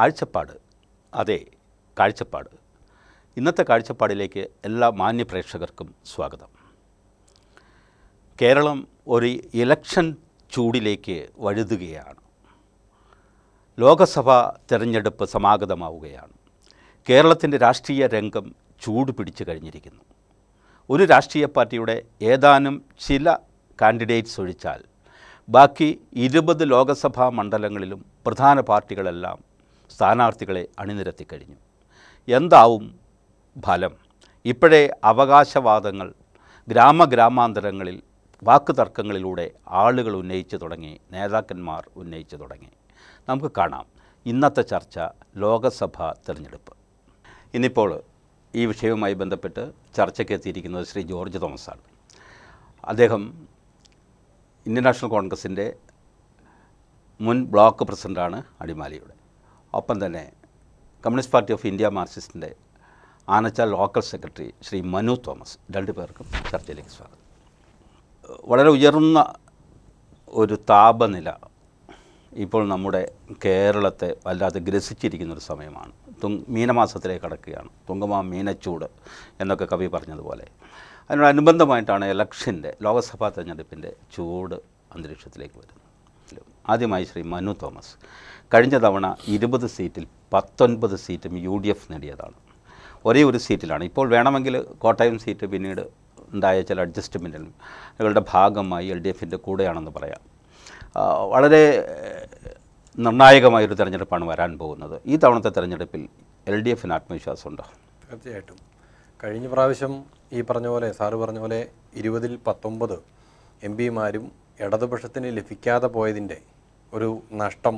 കാഴ്ചപ്പാട് അതെ കാഴ്ചപ്പാട് ഇന്നത്തെ കാഴ്ചപ്പാടിലേക്ക് എല്ലാ മാന്യ പ്രേക്ഷകർക്കും സ്വാഗതം കേരളം ഒരു ഇലക്ഷൻ ചൂടിലേക്ക് വഴുതുകയാണ് ലോകസഭാ തെരഞ്ഞെടുപ്പ് സമാഗതമാവുകയാണ് കേരളത്തിൻ്റെ രാഷ്ട്രീയ രംഗം ചൂട് പിടിച്ചു കഴിഞ്ഞിരിക്കുന്നു ഒരു രാഷ്ട്രീയ പാർട്ടിയുടെ ഏതാനും ചില കാൻഡിഡേറ്റ്സ് ഒഴിച്ചാൽ ബാക്കി ഇരുപത് ലോകസഭാ മണ്ഡലങ്ങളിലും പ്രധാന പാർട്ടികളെല്ലാം സ്ഥാനാർത്ഥികളെ അണിനിരത്തിക്കഴിഞ്ഞു എന്താവും ഫലം ഇപ്പോഴേ അവകാശവാദങ്ങൾ ഗ്രാമഗ്രാമാന്തരങ്ങളിൽ വാക്ക് തർക്കങ്ങളിലൂടെ ആളുകൾ ഉന്നയിച്ചു തുടങ്ങി നേതാക്കന്മാർ ഉന്നയിച്ചു തുടങ്ങി നമുക്ക് കാണാം ഇന്നത്തെ ചർച്ച ലോകസഭാ തിരഞ്ഞെടുപ്പ് ഇന്നിപ്പോൾ ഈ വിഷയവുമായി ബന്ധപ്പെട്ട് ചർച്ചയ്ക്ക് എത്തിയിരിക്കുന്നത് ശ്രീ ജോർജ് തോമസാണ് അദ്ദേഹം ഇന്ത്യൻ നാഷണൽ കോൺഗ്രസിൻ്റെ മുൻ ബ്ലോക്ക് പ്രസിഡൻ്റാണ് അടിമാലിയുടെ ഒപ്പം തന്നെ കമ്മ്യൂണിസ്റ്റ് പാർട്ടി ഓഫ് ഇന്ത്യ മാർക്സിസ്റ്റിൻ്റെ ആനച്ചാൽ ലോക്കൽ സെക്രട്ടറി ശ്രീ മനു തോമസ് രണ്ടു പേർക്കും ചർച്ചയിലേക്ക് സ്വാഗതം വളരെ ഉയർന്ന ഒരു താപനില ഇപ്പോൾ നമ്മുടെ കേരളത്തെ വല്ലാതെ ഗ്രസിച്ചിരിക്കുന്നൊരു സമയമാണ് തുങ് മീനമാസത്തിലേക്ക് കടക്കുകയാണ് തുങ്കമാ മീനച്ചൂട് എന്നൊക്കെ കവി പറഞ്ഞതുപോലെ അതിനോടനുബന്ധമായിട്ടാണ് എലക്ഷൻ്റെ ലോക്സഭാ തെരഞ്ഞെടുപ്പിൻ്റെ ചൂട് അന്തരീക്ഷത്തിലേക്ക് വരുന്നത് ആദ്യമായി ശ്രീ മനു തോമസ് കഴിഞ്ഞ തവണ ഇരുപത് സീറ്റിൽ പത്തൊൻപത് സീറ്റും യു ഡി എഫ് നേടിയതാണ് ഒരേ ഒരു സീറ്റിലാണ് ഇപ്പോൾ വേണമെങ്കിൽ കോട്ടയം സീറ്റ് പിന്നീട് ഉണ്ടായ ചില അഡ്ജസ്റ്റ്മെൻറ്റുകളുടെ ഭാഗമായി എൽ ഡി എഫിൻ്റെ കൂടെയാണെന്ന് പറയാം വളരെ നിർണായകമായൊരു തെരഞ്ഞെടുപ്പാണ് വരാൻ പോകുന്നത് ഈ തവണത്തെ തെരഞ്ഞെടുപ്പിൽ എൽ ഡി എഫിന് ആത്മവിശ്വാസമുണ്ടോ തീർച്ചയായിട്ടും കഴിഞ്ഞ പ്രാവശ്യം ഈ പറഞ്ഞ പോലെ സാറ് പറഞ്ഞ പോലെ ഇരുപതിൽ പത്തൊമ്പത് എം പിമാരും ഇടതുപക്ഷത്തിന് ലഭിക്കാതെ പോയതിൻ്റെ ഒരു നഷ്ടം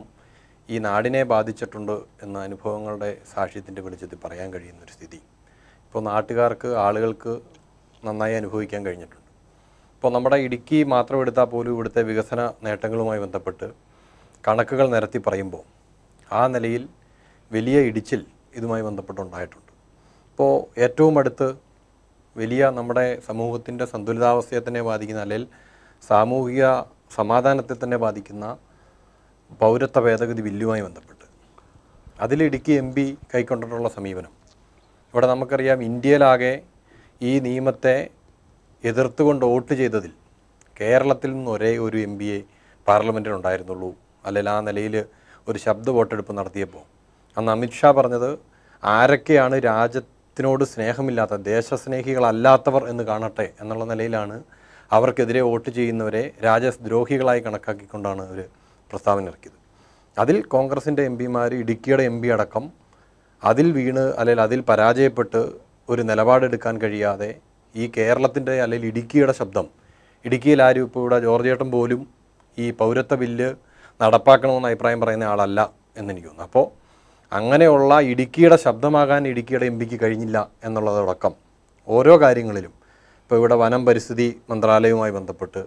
ഈ നാടിനെ ബാധിച്ചിട്ടുണ്ട് എന്ന അനുഭവങ്ങളുടെ സാക്ഷ്യത്തിൻ്റെ വെളിച്ചത്തിൽ പറയാൻ കഴിയുന്നൊരു സ്ഥിതി ഇപ്പോൾ നാട്ടുകാർക്ക് ആളുകൾക്ക് നന്നായി അനുഭവിക്കാൻ കഴിഞ്ഞിട്ടുണ്ട് ഇപ്പോൾ നമ്മുടെ ഇടുക്കി മാത്രം എടുത്താൽ പോലും ഇവിടുത്തെ വികസന നേട്ടങ്ങളുമായി ബന്ധപ്പെട്ട് കണക്കുകൾ നിരത്തി പറയുമ്പോൾ ആ നിലയിൽ വലിയ ഇടിച്ചിൽ ഇതുമായി ബന്ധപ്പെട്ടുണ്ടായിട്ടുണ്ട് ഇപ്പോൾ ഏറ്റവും അടുത്ത് വലിയ നമ്മുടെ സമൂഹത്തിൻ്റെ സന്തുലിതാവസ്ഥയെ തന്നെ ബാധിക്കുന്ന അല്ലെങ്കിൽ സാമൂഹിക സമാധാനത്തെ തന്നെ ബാധിക്കുന്ന പൗരത്വ ഭേദഗതി ബില്ലുമായി ബന്ധപ്പെട്ട് അതിൽ ഇടുക്കി എം പി കൈക്കൊണ്ടിട്ടുള്ള സമീപനം ഇവിടെ നമുക്കറിയാം ഇന്ത്യയിലാകെ ഈ നിയമത്തെ എതിർത്തുകൊണ്ട് വോട്ട് ചെയ്തതിൽ കേരളത്തിൽ നിന്ന് ഒരേ ഒരു എം പിയെ പാർലമെൻറ്റിൽ ഉണ്ടായിരുന്നുള്ളൂ അല്ലെങ്കിൽ ആ നിലയിൽ ഒരു ശബ്ദ വോട്ടെടുപ്പ് നടത്തിയപ്പോൾ അന്ന് അമിത്ഷാ പറഞ്ഞത് ആരൊക്കെയാണ് രാജ്യത്തിനോട് സ്നേഹമില്ലാത്ത ദേശസ്നേഹികളല്ലാത്തവർ എന്ന് കാണട്ടെ എന്നുള്ള നിലയിലാണ് അവർക്കെതിരെ വോട്ട് ചെയ്യുന്നവരെ രാജ്യദ്രോഹികളായി കണക്കാക്കിക്കൊണ്ടാണ് അവർ പ്രസ്താവന ഇറക്കിയത് അതിൽ കോൺഗ്രസിൻ്റെ എം പിമാർ ഇടുക്കിയുടെ എം പി അടക്കം അതിൽ വീണ് അല്ലെങ്കിൽ അതിൽ പരാജയപ്പെട്ട് ഒരു നിലപാടെടുക്കാൻ കഴിയാതെ ഈ കേരളത്തിൻ്റെ അല്ലെങ്കിൽ ഇടുക്കിയുടെ ശബ്ദം ഇടുക്കിയിൽ ആരും ഇപ്പോൾ ഇവിടെ ജോർജേട്ടൻ പോലും ഈ പൗരത്വ ബില്ല് നടപ്പാക്കണമെന്ന് അഭിപ്രായം പറയുന്ന ആളല്ല എന്നെനിക്ക് തോന്നുന്നു അപ്പോൾ അങ്ങനെയുള്ള ഇടുക്കിയുടെ ശബ്ദമാകാൻ ഇടുക്കിയുടെ എം പിക്ക് കഴിഞ്ഞില്ല എന്നുള്ളതടക്കം ഓരോ കാര്യങ്ങളിലും ഇപ്പോൾ ഇവിടെ വനം പരിസ്ഥിതി മന്ത്രാലയവുമായി ബന്ധപ്പെട്ട്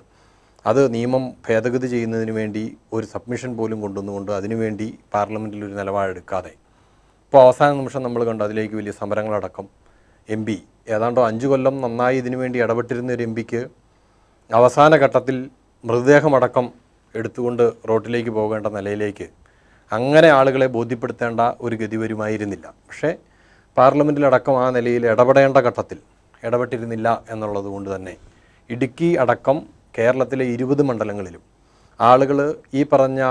അത് നിയമം ഭേദഗതി ചെയ്യുന്നതിന് വേണ്ടി ഒരു സബ്മിഷൻ പോലും കൊണ്ടുവന്നുകൊണ്ട് അതിനുവേണ്ടി പാർലമെൻറ്റിൽ ഒരു നിലപാടെടുക്കാതെ ഇപ്പോൾ അവസാന നിമിഷം നമ്മൾ കണ്ടു അതിലേക്ക് വലിയ സമരങ്ങളടക്കം എം പി ഏതാണ്ടോ അഞ്ച് കൊല്ലം നന്നായി ഇതിനു വേണ്ടി ഇടപെട്ടിരുന്ന ഒരു എം പിക്ക് അവസാന ഘട്ടത്തിൽ മൃതദേഹമടക്കം എടുത്തുകൊണ്ട് റോട്ടിലേക്ക് പോകേണ്ട നിലയിലേക്ക് അങ്ങനെ ആളുകളെ ബോധ്യപ്പെടുത്തേണ്ട ഒരു ഗതി വരുമായിരുന്നില്ല പക്ഷേ പാർലമെൻറ്റിലടക്കം ആ നിലയിൽ ഇടപെടേണ്ട ഘട്ടത്തിൽ ഇടപെട്ടിരുന്നില്ല എന്നുള്ളത് കൊണ്ട് തന്നെ ഇടുക്കി അടക്കം കേരളത്തിലെ ഇരുപത് മണ്ഡലങ്ങളിലും ആളുകൾ ഈ പറഞ്ഞ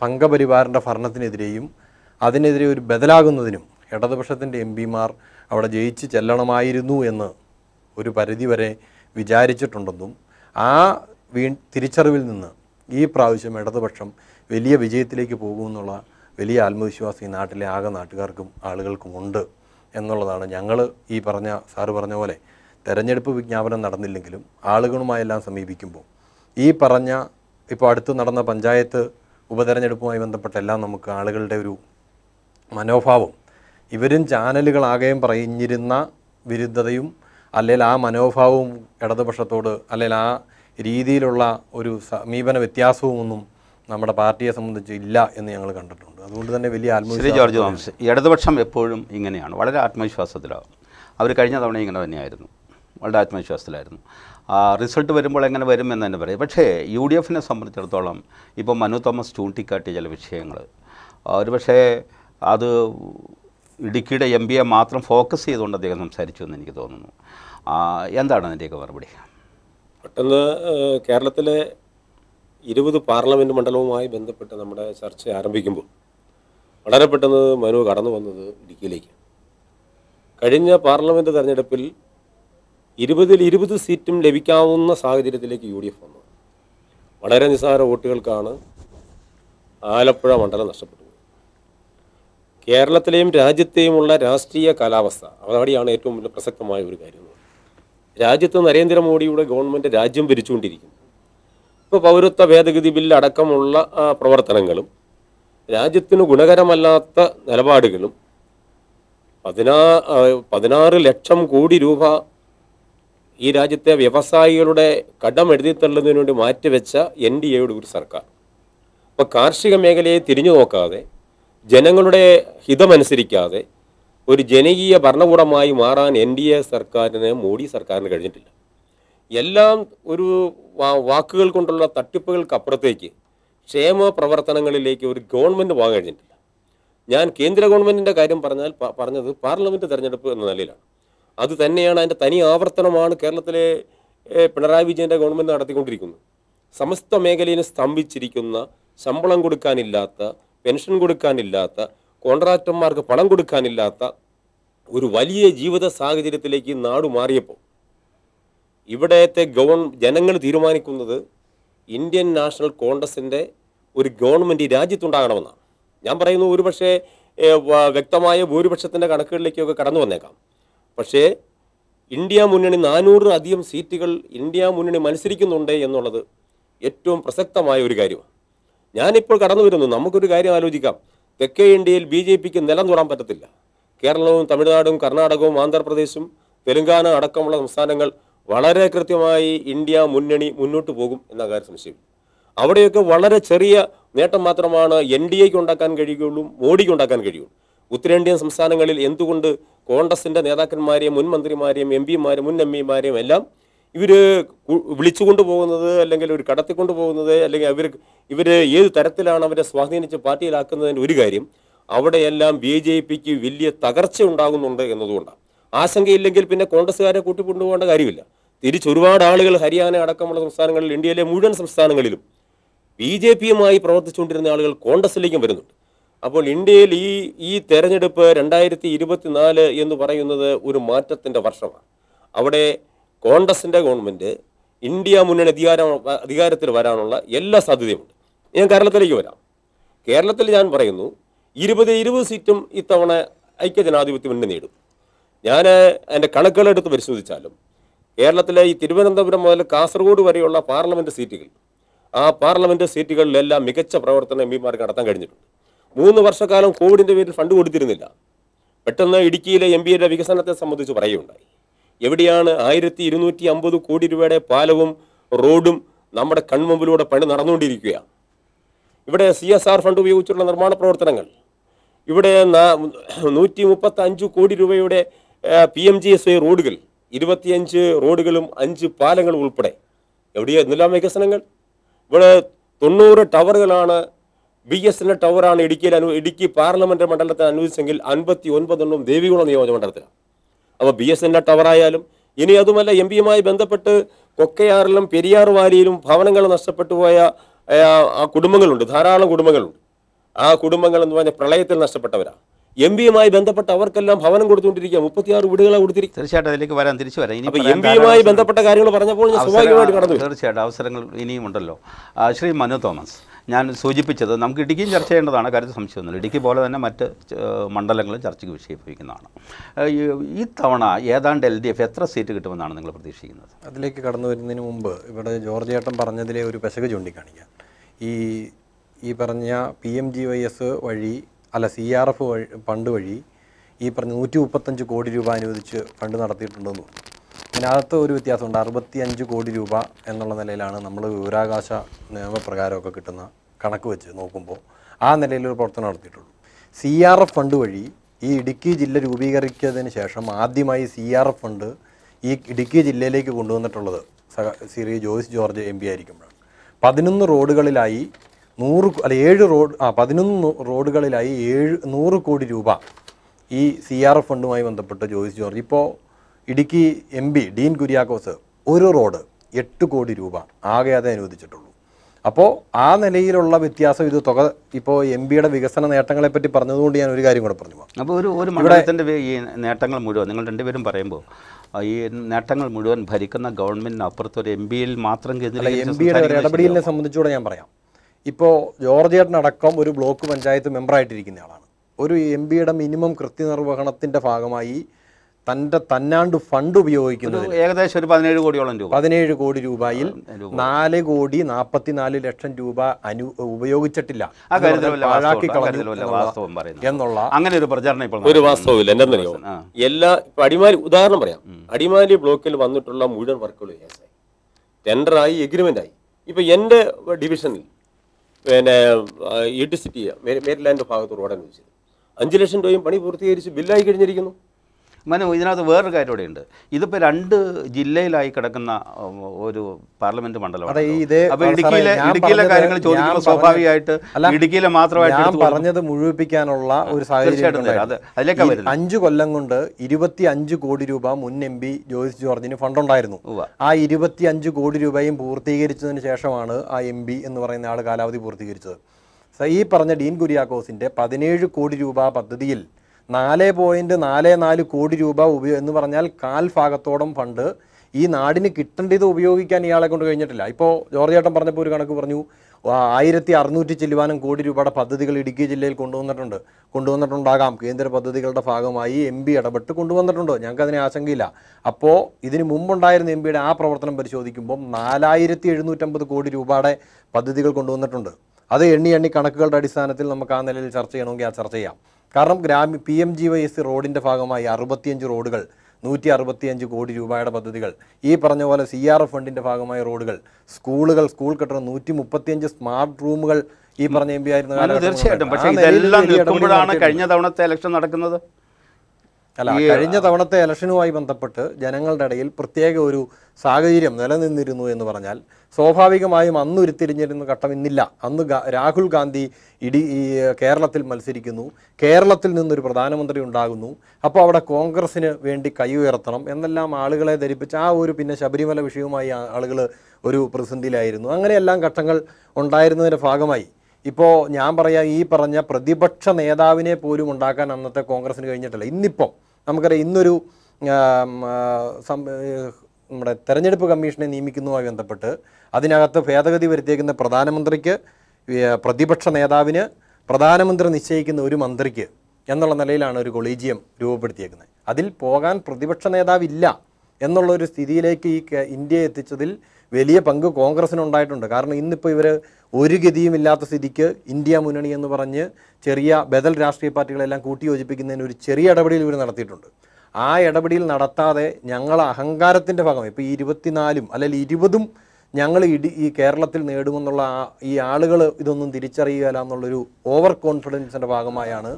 സംഘപരിവാറിൻ്റെ ഭരണത്തിനെതിരെയും അതിനെതിരെ ഒരു ബദലാകുന്നതിനും ഇടതുപക്ഷത്തിൻ്റെ എം പിമാർ അവിടെ ജയിച്ച് ചെല്ലണമായിരുന്നു എന്ന് ഒരു പരിധിവരെ വിചാരിച്ചിട്ടുണ്ടെന്നും ആ വീ തിരിച്ചറിവിൽ നിന്ന് ഈ പ്രാവശ്യം ഇടതുപക്ഷം വലിയ വിജയത്തിലേക്ക് പോകുമെന്നുള്ള വലിയ ആത്മവിശ്വാസം ഈ നാട്ടിലെ ആകെ നാട്ടുകാർക്കും ആളുകൾക്കും ഉണ്ട് എന്നുള്ളതാണ് ഞങ്ങൾ ഈ പറഞ്ഞ സാറ് പറഞ്ഞ പോലെ തെരഞ്ഞെടുപ്പ് വിജ്ഞാപനം നടന്നില്ലെങ്കിലും ആളുകളുമായെല്ലാം സമീപിക്കുമ്പോൾ ഈ പറഞ്ഞ ഇപ്പോൾ അടുത്ത് നടന്ന പഞ്ചായത്ത് ഉപതെരഞ്ഞെടുപ്പുമായി ബന്ധപ്പെട്ടെല്ലാം നമുക്ക് ആളുകളുടെ ഒരു മനോഭാവം ഇവരും ചാനലുകളാകെയും പറഞ്ഞിരുന്ന വിരുദ്ധതയും അല്ലെങ്കിൽ ആ മനോഭാവവും ഇടതുപക്ഷത്തോട് അല്ലെങ്കിൽ ആ രീതിയിലുള്ള ഒരു സമീപന വ്യത്യാസവും ഒന്നും നമ്മുടെ പാർട്ടിയെ സംബന്ധിച്ച് ഇല്ല എന്ന് ഞങ്ങൾ കണ്ടിട്ടുണ്ട് അതുകൊണ്ട് തന്നെ വലിയ ആത്മവിശ്വാസം ജോർജ് തോമസ് ഇടതുപക്ഷം എപ്പോഴും ഇങ്ങനെയാണ് വളരെ ആത്മവിശ്വാസത്തിലാകും അവർ കഴിഞ്ഞ തവണ ഇങ്ങനെ തന്നെയായിരുന്നു വളരെ ആത്മവിശ്വാസത്തിലായിരുന്നു ആ റിസൾട്ട് വരുമ്പോൾ എങ്ങനെ വരും എന്ന് തന്നെ പറയും പക്ഷേ യു ഡി എഫിനെ സംബന്ധിച്ചിടത്തോളം ഇപ്പോൾ മനു തോമസ് ചൂണ്ടിക്കാട്ടിയ ചില വിഷയങ്ങൾ ഒരുപക്ഷേ അത് ഇടുക്കിയുടെ എം പിയെ മാത്രം ഫോക്കസ് ചെയ്തുകൊണ്ട് അദ്ദേഹം സംസാരിച്ചു എന്ന് എനിക്ക് തോന്നുന്നു എന്താണ് അതിൻ്റെയൊക്കെ മറുപടി പെട്ടെന്ന് കേരളത്തിലെ ഇരുപത് പാർലമെൻറ്റ് മണ്ഡലവുമായി ബന്ധപ്പെട്ട് നമ്മുടെ ചർച്ച ആരംഭിക്കുമ്പോൾ വളരെ പെട്ടെന്ന് മനു കടന്നു വന്നത് ഇടുക്കിയിലേക്ക് കഴിഞ്ഞ പാർലമെൻറ്റ് തെരഞ്ഞെടുപ്പിൽ ഇരുപതിൽ ഇരുപത് സീറ്റും ലഭിക്കാവുന്ന സാഹചര്യത്തിലേക്ക് യു ഡി എഫ് വന്നു വളരെ നിസ്സാര വോട്ടുകൾക്കാണ് ആലപ്പുഴ മണ്ഡലം നഷ്ടപ്പെട്ടത് കേരളത്തിലെയും രാജ്യത്തെയുമുള്ള രാഷ്ട്രീയ കാലാവസ്ഥ അവിടെയാണ് ഏറ്റവും വലിയ പ്രസക്തമായ ഒരു കാര്യം രാജ്യത്ത് നരേന്ദ്രമോദിയുടെ ഗവൺമെൻറ് രാജ്യം ഭരിച്ചുകൊണ്ടിരിക്കുന്നു ഇപ്പോൾ പൗരത്വ ഭേദഗതി ബില്ല് അടക്കമുള്ള പ്രവർത്തനങ്ങളും രാജ്യത്തിന് ഗുണകരമല്ലാത്ത നിലപാടുകളും പതിനാ പതിനാറ് ലക്ഷം കോടി രൂപ ഈ രാജ്യത്തെ വ്യവസായികളുടെ കടം എഴുതിത്തള്ളുന്നതിന് വേണ്ടി മാറ്റിവെച്ച എൻ ഡി എയുടെ ഒരു സർക്കാർ അപ്പോൾ കാർഷിക മേഖലയെ തിരിഞ്ഞു നോക്കാതെ ജനങ്ങളുടെ ഹിതമനുസരിക്കാതെ ഒരു ജനകീയ ഭരണകൂടമായി മാറാൻ എൻ ഡി എ സർക്കാരിന് മോഡി സർക്കാരിന് കഴിഞ്ഞിട്ടില്ല എല്ലാം ഒരു വാക്കുകൾ കൊണ്ടുള്ള തട്ടിപ്പുകൾക്കപ്പുറത്തേക്ക് ക്ഷേമ പ്രവർത്തനങ്ങളിലേക്ക് ഒരു ഗവൺമെൻറ് പോകാൻ കഴിഞ്ഞിട്ടില്ല ഞാൻ കേന്ദ്ര ഗവൺമെൻറ്റിൻ്റെ കാര്യം പറഞ്ഞാൽ പറഞ്ഞത് പാർലമെൻറ്റ് തെരഞ്ഞെടുപ്പ് എന്ന നിലയിലാണ് അത് തന്നെയാണ് അതിൻ്റെ തനി ആവർത്തനമാണ് കേരളത്തിലെ പിണറായി വിജയൻ്റെ ഗവൺമെൻറ് നടത്തിക്കൊണ്ടിരിക്കുന്നത് സമസ്ത മേഖലയിൽ സ്തംഭിച്ചിരിക്കുന്ന ശമ്പളം കൊടുക്കാനില്ലാത്ത പെൻഷൻ കൊടുക്കാനില്ലാത്ത കോൺട്രാക്ടർമാർക്ക് പണം കൊടുക്കാനില്ലാത്ത ഒരു വലിയ ജീവിത സാഹചര്യത്തിലേക്ക് നാട് മാറിയപ്പോൾ ഇവിടത്തെ ഗവൺ ജനങ്ങൾ തീരുമാനിക്കുന്നത് ഇന്ത്യൻ നാഷണൽ കോൺഗ്രസിൻ്റെ ഒരു ഗവൺമെൻറ് ഈ രാജ്യത്തുണ്ടാകണമെന്നാണ് ഞാൻ പറയുന്നു ഒരുപക്ഷെ വ്യക്തമായ ഭൂരിപക്ഷത്തിൻ്റെ കണക്കുകളിലേക്കൊക്കെ കടന്നു വന്നേക്കാം പക്ഷേ ഇന്ത്യ മുന്നണി നാനൂറിലധികം സീറ്റുകൾ ഇന്ത്യ മുന്നണി മത്സരിക്കുന്നുണ്ട് എന്നുള്ളത് ഏറ്റവും പ്രസക്തമായ ഒരു കാര്യമാണ് ഞാനിപ്പോൾ കടന്നു വരുന്നു നമുക്കൊരു കാര്യം ആലോചിക്കാം തെക്കേ ഇന്ത്യയിൽ ബി ജെ പിക്ക് നിലം തൊടാൻ പറ്റത്തില്ല കേരളവും തമിഴ്നാടും കർണാടകവും ആന്ധ്രാപ്രദേശും തെലുങ്കാന അടക്കമുള്ള സംസ്ഥാനങ്ങൾ വളരെ കൃത്യമായി ഇന്ത്യ മുന്നണി മുന്നോട്ട് പോകും എന്ന കാര്യം സംശയം അവിടെയൊക്കെ വളരെ ചെറിയ നേട്ടം മാത്രമാണ് എൻ ഡി എക്ക് ഉണ്ടാക്കാൻ കഴിയുകയുള്ളൂ മോഡിക്ക് ഉണ്ടാക്കാൻ കഴിയുള്ളൂ ഉത്തരേന്ത്യൻ സംസ്ഥാനങ്ങളിൽ എന്തുകൊണ്ട് കോൺഗ്രസിൻ്റെ നേതാക്കന്മാരെയും മുൻ മന്ത്രിമാരെയും എം പിമാരെയും മുൻ എം പിമാരെയും എല്ലാം ഇവർ വിളിച്ചു പോകുന്നത് അല്ലെങ്കിൽ ഒരു കടത്തിക്കൊണ്ടു പോകുന്നത് അല്ലെങ്കിൽ അവർ ഇവർ ഏത് തരത്തിലാണ് അവരെ സ്വാധീനിച്ച് പാർട്ടിയിലാക്കുന്നതിൻ്റെ ഒരു കാര്യം അവിടെയെല്ലാം ബി ജെ പിക്ക് വലിയ തകർച്ച ഉണ്ടാകുന്നുണ്ട് എന്നതുകൊണ്ടാണ് ആശങ്കയില്ലെങ്കിൽ പിന്നെ കോൺഗ്രസ്സുകാരെ പോകേണ്ട കാര്യമില്ല തിരിച്ച് ഒരുപാട് ആളുകൾ ഹരിയാന അടക്കമുള്ള സംസ്ഥാനങ്ങളിൽ ഇന്ത്യയിലെ മുഴുവൻ സംസ്ഥാനങ്ങളിലും ബി ജെ പിയുമായി പ്രവർത്തിച്ചുകൊണ്ടിരുന്ന ആളുകൾ കോൺഗ്രസിലേക്കും വരുന്നുണ്ട് അപ്പോൾ ഇന്ത്യയിൽ ഈ ഈ തെരഞ്ഞെടുപ്പ് രണ്ടായിരത്തി ഇരുപത്തിനാല് എന്ന് പറയുന്നത് ഒരു മാറ്റത്തിൻ്റെ വർഷമാണ് അവിടെ കോൺഗ്രസിൻ്റെ ഗവൺമെൻറ് ഇന്ത്യ മുന്നണി അധികാരം അധികാരത്തിൽ വരാനുള്ള എല്ലാ സാധ്യതയുമുണ്ട് ഞാൻ കേരളത്തിലേക്ക് വരാം കേരളത്തിൽ ഞാൻ പറയുന്നു ഇരുപത് ഇരുപത് സീറ്റും ഇത്തവണ ഐക്യ ജനാധിപത്യ മുന്നണി നേടും ഞാൻ എൻ്റെ കണക്കുകളെടുത്ത് പരിശോധിച്ചാലും കേരളത്തിലെ ഈ തിരുവനന്തപുരം മുതൽ കാസർഗോഡ് വരെയുള്ള പാർലമെൻറ്റ് സീറ്റുകൾ ആ പാർലമെൻറ്റ് സീറ്റുകളിലെല്ലാം മികച്ച പ്രവർത്തനം എം പിമാർക്ക് നടത്താൻ കഴിഞ്ഞിട്ടുണ്ട് മൂന്ന് വർഷക്കാലം കോവിഡിൻ്റെ പേരിൽ ഫണ്ട് കൊടുത്തിരുന്നില്ല പെട്ടെന്ന് ഇടുക്കിയിലെ എം പിയുടെ വികസനത്തെ സംബന്ധിച്ച് പറയുകയുണ്ടായി എവിടെയാണ് ആയിരത്തി ഇരുന്നൂറ്റി അമ്പത് കോടി രൂപയുടെ പാലവും റോഡും നമ്മുടെ കൺമുമ്പിലൂടെ പണി നടന്നുകൊണ്ടിരിക്കുക ഇവിടെ സി എസ് ആർ ഫണ്ട് ഉപയോഗിച്ചുള്ള നിർമ്മാണ പ്രവർത്തനങ്ങൾ ഇവിടെ നൂറ്റി മുപ്പത്തി അഞ്ച് കോടി രൂപയുടെ P M G S I റോഡുകൾ ഇരുപത്തിയഞ്ച് റോഡുകളും അഞ്ച് പാലങ്ങളും ഉൾപ്പെടെ എവിടെയാണ് എന്തെല്ലാം വികസനങ്ങൾ ഇവിടെ തൊണ്ണൂറ് ടവറുകളാണ് ബി എസ് എൻ ടവറാണ് ഇടുക്കിയിൽ അനു ഇടുക്കി പാർലമെന്റ് മണ്ഡലത്തിൽ അനുവദിച്ചെങ്കിൽ അൻപത്തി ഒൻപതെണ്ണം ദേവികുളം നിയോജക മണ്ഡലത്തിലാണ് അപ്പോൾ ബി എസ് എൻ ടവറായാലും ഇനി അതുമല്ല എം പിയുമായി ബന്ധപ്പെട്ട് കൊക്കയാറിലും പെരിയാർ വാലിയിലും ഭവനങ്ങൾ നഷ്ടപ്പെട്ടു പോയ ആ കുടുംബങ്ങളുണ്ട് ധാരാളം കുടുംബങ്ങളുണ്ട് ആ കുടുംബങ്ങൾ എന്ന് പറഞ്ഞാൽ പ്രളയത്തിൽ നഷ്ടപ്പെട്ടവരാണ് എം പിയുമായി ബന്ധപ്പെട്ട് അവർക്കെല്ലാം ഭവനം കൊടുത്തുകൊണ്ടിരിക്കുക മുപ്പത്തിയാറ് വീടുകളെ കൊടുത്തിരിക്കുക തീർച്ചയായിട്ടും അതിലേക്ക് വരാൻ തിരിച്ചു വരാം ഇനി എം പിയുമായി ബന്ധപ്പെട്ട കാര്യങ്ങൾ പറഞ്ഞപ്പോൾ സ്വാഭാവികമായിട്ട് കടന്നു തീർച്ചയായിട്ടും അവസരങ്ങൾ ഇനിയും ഉണ്ടല്ലോ ശ്രീ മനു തോമസ് ഞാൻ സൂചിപ്പിച്ചത് നമുക്ക് ഇടുക്കിയും ചർച്ച ചെയ്യേണ്ടതാണ് കാര്യത്തിൽ സംശയമൊന്നുമില്ല ഇടുക്കി പോലെ തന്നെ മറ്റ് മണ്ഡലങ്ങളും ചർച്ചയ്ക്ക് വിഷയിപ്പിക്കുന്നതാണ് ഈ തവണ ഏതാണ്ട് എൽ ഡി എഫ് എത്ര സീറ്റ് കിട്ടുമെന്നാണ് നിങ്ങൾ പ്രതീക്ഷിക്കുന്നത് അതിലേക്ക് കടന്നു വരുന്നതിന് മുമ്പ് ഇവിടെ ജോർജ് ഏട്ടൻ പറഞ്ഞതിലെ ഒരു പെശക് ചൂണ്ടിക്കാണിക്കാം ഈ ഈ പറഞ്ഞ P M G Y S വഴി അല്ല സി ആർ എഫ് വഴി ഫണ്ട് വഴി ഈ പറഞ്ഞ നൂറ്റി മുപ്പത്തഞ്ച് കോടി രൂപ അനുവദിച്ച് ഫണ്ട് നടത്തിയിട്ടുണ്ടെന്ന് ഇതിനകത്ത് ഒരു വ്യത്യാസമുണ്ട് അറുപത്തി അഞ്ച് കോടി രൂപ എന്നുള്ള നിലയിലാണ് നമ്മൾ വിവരാകാശ നിയമപ്രകാരമൊക്കെ കിട്ടുന്ന കണക്ക് വെച്ച് നോക്കുമ്പോൾ ആ നിലയിൽ ഒരു പ്രവർത്തനം നടത്തിയിട്ടുള്ളൂ സി ആർ എഫ് ഫണ്ട് വഴി ഈ ഇടുക്കി ജില്ല രൂപീകരിച്ചതിന് ശേഷം ആദ്യമായി സി ആർ എഫ് ഫണ്ട് ഈ ഇടുക്കി ജില്ലയിലേക്ക് കൊണ്ടുവന്നിട്ടുള്ളത് സഹ ശ്രീ ജോയിസ് ജോർജ് എം പി ആയിരിക്കുമ്പോഴാണ് പതിനൊന്ന് റോഡുകളിലായി നൂറ് അല്ല ഏഴ് റോഡ് ആ പതിനൊന്ന് റോഡുകളിലായി ഏഴ് നൂറ് കോടി രൂപ ഈ സി ആർ എഫ് ഫണ്ടുമായി ബന്ധപ്പെട്ട് ജോയിസ് ജോർജ് ഇപ്പോൾ ഇടുക്കി എം പി ഡീൻ കുര്യാക്കോസ് ഒരു റോഡ് എട്ട് കോടി രൂപ ആകെ അത് അനുവദിച്ചിട്ടുള്ളൂ അപ്പോൾ ആ നിലയിലുള്ള വ്യത്യാസം ഇത് തുക ഇപ്പോൾ എം പിയുടെ വികസന നേട്ടങ്ങളെ പറ്റി പറഞ്ഞതുകൊണ്ട് ഞാൻ ഒരു കാര്യം കൂടെ പറഞ്ഞു അപ്പോൾ ഒരു ഒരു മണ്ഡലത്തിൻ്റെ ഈ നേട്ടങ്ങൾ മുഴുവൻ നിങ്ങൾ രണ്ടുപേരും പറയുമ്പോൾ ഈ നേട്ടങ്ങൾ മുഴുവൻ ഭരിക്കുന്ന ഗവൺമെൻറ് അപ്പുറത്ത് ഒരു എം പിയിൽ മാത്രം എം പിയുടെ ഒരു ഇടപെടലിനെ സംബന്ധിച്ചുകൂടെ ഞാൻ പറയാം ഇപ്പോൾ ജോർജ് ഏട്ടനടക്കം ഒരു ബ്ലോക്ക് പഞ്ചായത്ത് മെമ്പറായിട്ടിരിക്കുന്ന ആളാണ് ഒരു എം പിയുടെ മിനിമം കൃത്യനിർവഹണത്തിൻ്റെ ഭാഗമായി തൻ്റെ തന്നാണ്ട് ഫണ്ട് ഉപയോഗിക്കുന്നത് ഏകദേശം ഒരു പതിനേഴ് കോടിയോളം രൂപ പതിനേഴ് കോടി രൂപയിൽ നാല് കോടി നാൽപ്പത്തിനാല് ലക്ഷം രൂപ അനു ഉപയോഗിച്ചിട്ടില്ല എന്നുള്ള അങ്ങനെ ഒരു പ്രചാരണം ഒരു വാസ്തവില്ല എന്തെന്നറിയോ എല്ലാ അടിമാലി ഉദാഹരണം പറയാം അടിമാലി ബ്ലോക്കിൽ വന്നിട്ടുള്ള മുഴുവൻ വർക്കുകൾ ടെൻഡറായി എഗ്രിമെന്റ് ആയി ഇപ്പൊ എൻ്റെ ഡിവിഷനിൽ പിന്നെ ഇലക്ട്രിസിറ്റി മേരിലാൻഡ് ഭാഗത്ത് റോഡനുവദിച്ചത് അഞ്ച് ലക്ഷം രൂപയും പണി പൂർത്തീകരിച്ച് ബില്ലായി കഴിഞ്ഞിരിക്കുന്നു മനു ഇതിനകത്ത് വേറൊരു കാര്യം കൂടെ ഉണ്ട് ഇതിപ്പോൾ രണ്ട് ജില്ലയിലായി കിടക്കുന്ന ഒരു പാർലമെന്റ് മണ്ഡലമാണ് അപ്പൊ ഇടുക്കിയിലെ ഇടുക്കിയിലെ കാര്യങ്ങൾ ചോദിക്കുന്നത് സ്വാഭാവികമായിട്ട് ഇടുക്കിയിലെ മാത്രമായിട്ട് പറഞ്ഞത് മുഴുവിപ്പിക്കാനുള്ള ഒരു സാഹചര്യം അതിലേക്ക് വരുന്നത് അഞ്ച് കൊല്ലം കൊണ്ട് ഇരുപത്തി അഞ്ച് കോടി രൂപ മുൻ എം പി ജോയിസ് ജോർജിന് ഫണ്ടുണ്ടായിരുന്നു ആ ഇരുപത്തി അഞ്ച് കോടി രൂപയും പൂർത്തീകരിച്ചതിന് ശേഷമാണ് ആ എം പി എന്ന് പറയുന്ന ആൾ കാലാവധി പൂർത്തീകരിച്ചത് ഈ പറഞ്ഞ ഡീൻ കുര്യാക്കോസിന്റെ പതിനേഴ് കോടി രൂപ പദ്ധതിയിൽ നാല് പോയിൻറ്റ് നാല് നാല് കോടി രൂപ ഉപയോഗ എന്ന് പറഞ്ഞാൽ കാൽ ഭാഗത്തോളം ഫണ്ട് ഈ നാടിന് കിട്ടേണ്ടത് ഉപയോഗിക്കാൻ ഇയാളെ കൊണ്ട് കഴിഞ്ഞിട്ടില്ല ഇപ്പോൾ ജോർജ് പറഞ്ഞപ്പോൾ ഒരു കണക്ക് പറഞ്ഞു ആയിരത്തി അറുന്നൂറ്റി ചെല്ലുവാനും കോടി രൂപയുടെ പദ്ധതികൾ ഇടുക്കി ജില്ലയിൽ കൊണ്ടുവന്നിട്ടുണ്ട് കൊണ്ടുവന്നിട്ടുണ്ടാകാം കേന്ദ്ര പദ്ധതികളുടെ ഭാഗമായി എം പി ഇടപെട്ട് കൊണ്ടുവന്നിട്ടുണ്ട് അതിനെ ആശങ്കയില്ല അപ്പോൾ ഇതിന് മുമ്പുണ്ടായിരുന്ന എം പിയുടെ ആ പ്രവർത്തനം പരിശോധിക്കുമ്പോൾ നാലായിരത്തി എഴുന്നൂറ്റമ്പത് കോടി രൂപയുടെ പദ്ധതികൾ കൊണ്ടുവന്നിട്ടുണ്ട് അത് എണ്ണി എണ്ണി കണക്കുകളുടെ അടിസ്ഥാനത്തിൽ നമുക്ക് ആ നിലയിൽ ചർച്ച ചെയ്യണമെങ്കിൽ ആ ചർച്ച ചെയ്യാം കാരണം ഗ്രാമീ P M G Y S C റോഡിൻ്റെ ഭാഗമായി അറുപത്തിയഞ്ച് റോഡുകൾ നൂറ്റി അറുപത്തിയഞ്ച് കോടി രൂപയുടെ പദ്ധതികൾ ഈ പറഞ്ഞ പോലെ സി ആർ എഫ് ഫണ്ടിൻ്റെ ഭാഗമായ റോഡുകൾ സ്കൂളുകൾ സ്കൂൾ കെട്ടിടം നൂറ്റി മുപ്പത്തിയഞ്ച് സ്മാർട്ട് റൂമുകൾ ഈ പറഞ്ഞ എം പി ആയിരുന്നു തീർച്ചയായിട്ടും പക്ഷേ ഇതെല്ലാം നിൽക്കുമ്പോഴാണ് കഴിഞ്ഞ തവണത്തെ ഇലക്ഷൻ നടക്കുന്നത് അല്ല കഴിഞ്ഞ തവണത്തെ ഇലക്ഷനുമായി ബന്ധപ്പെട്ട് ജനങ്ങളുടെ ഇടയിൽ പ്രത്യേക ഒരു സാഹചര്യം നിലനിന്നിരുന്നു എന്ന് പറഞ്ഞാൽ സ്വാഭാവികമായും അന്ന് ഉരുത്തിരിഞ്ഞിരുന്ന ഘട്ടം ഇന്നില്ല അന്ന് രാഹുൽ ഗാന്ധി ഇടി കേരളത്തിൽ മത്സരിക്കുന്നു കേരളത്തിൽ നിന്നൊരു പ്രധാനമന്ത്രി ഉണ്ടാകുന്നു അപ്പോൾ അവിടെ കോൺഗ്രസ്സിന് വേണ്ടി കൈ ഉയർത്തണം എന്നെല്ലാം ആളുകളെ ധരിപ്പിച്ച് ആ ഒരു പിന്നെ ശബരിമല വിഷയവുമായി ആളുകൾ ഒരു പ്രതിസന്ധിയിലായിരുന്നു അങ്ങനെയെല്ലാം ഘട്ടങ്ങൾ ഉണ്ടായിരുന്നതിൻ്റെ ഭാഗമായി ഇപ്പോൾ ഞാൻ പറയാം ഈ പറഞ്ഞ പ്രതിപക്ഷ നേതാവിനെ പോലും ഉണ്ടാക്കാൻ അന്നത്തെ കോൺഗ്രസ്സിന് കഴിഞ്ഞിട്ടില്ല ഇന്നിപ്പം നമുക്കറിയാം ഇന്നൊരു നമ്മുടെ തെരഞ്ഞെടുപ്പ് കമ്മീഷനെ നിയമിക്കുന്നതുമായി ബന്ധപ്പെട്ട് അതിനകത്ത് ഭേദഗതി വരുത്തിയേക്കുന്ന പ്രധാനമന്ത്രിക്ക് പ്രതിപക്ഷ നേതാവിന് പ്രധാനമന്ത്രി നിശ്ചയിക്കുന്ന ഒരു മന്ത്രിക്ക് എന്നുള്ള നിലയിലാണ് ഒരു കൊളീജിയം രൂപപ്പെടുത്തിയേക്കുന്നത് അതിൽ പോകാൻ പ്രതിപക്ഷ നേതാവില്ല എന്നുള്ളൊരു സ്ഥിതിയിലേക്ക് ഈ ഇന്ത്യ എത്തിച്ചതിൽ വലിയ പങ്ക് കോൺഗ്രസിനുണ്ടായിട്ടുണ്ട് കാരണം ഇന്നിപ്പോൾ ഇവർ ഒരു ഗതിയുമില്ലാത്ത സ്ഥിതിക്ക് ഇന്ത്യ മുന്നണി എന്ന് പറഞ്ഞ് ചെറിയ ബദൽ രാഷ്ട്രീയ പാർട്ടികളെല്ലാം കൂട്ടിയോജിപ്പിക്കുന്നതിന് ഒരു ചെറിയ ഇടപെടൽ ഇവർ നടത്തിയിട്ടുണ്ട് ആ ഇടപെടിയിൽ നടത്താതെ ഞങ്ങൾ അഹങ്കാരത്തിൻ്റെ ഭാഗം ഇപ്പോൾ ഈ ഇരുപത്തിനാലും അല്ലെങ്കിൽ ഇരുപതും ഞങ്ങൾ ഇടി ഈ കേരളത്തിൽ നേടുമെന്നുള്ള ഈ ആളുകൾ ഇതൊന്നും തിരിച്ചറിയുകയില്ല എന്നുള്ളൊരു ഓവർ കോൺഫിഡൻസിൻ്റെ ഭാഗമായാണ്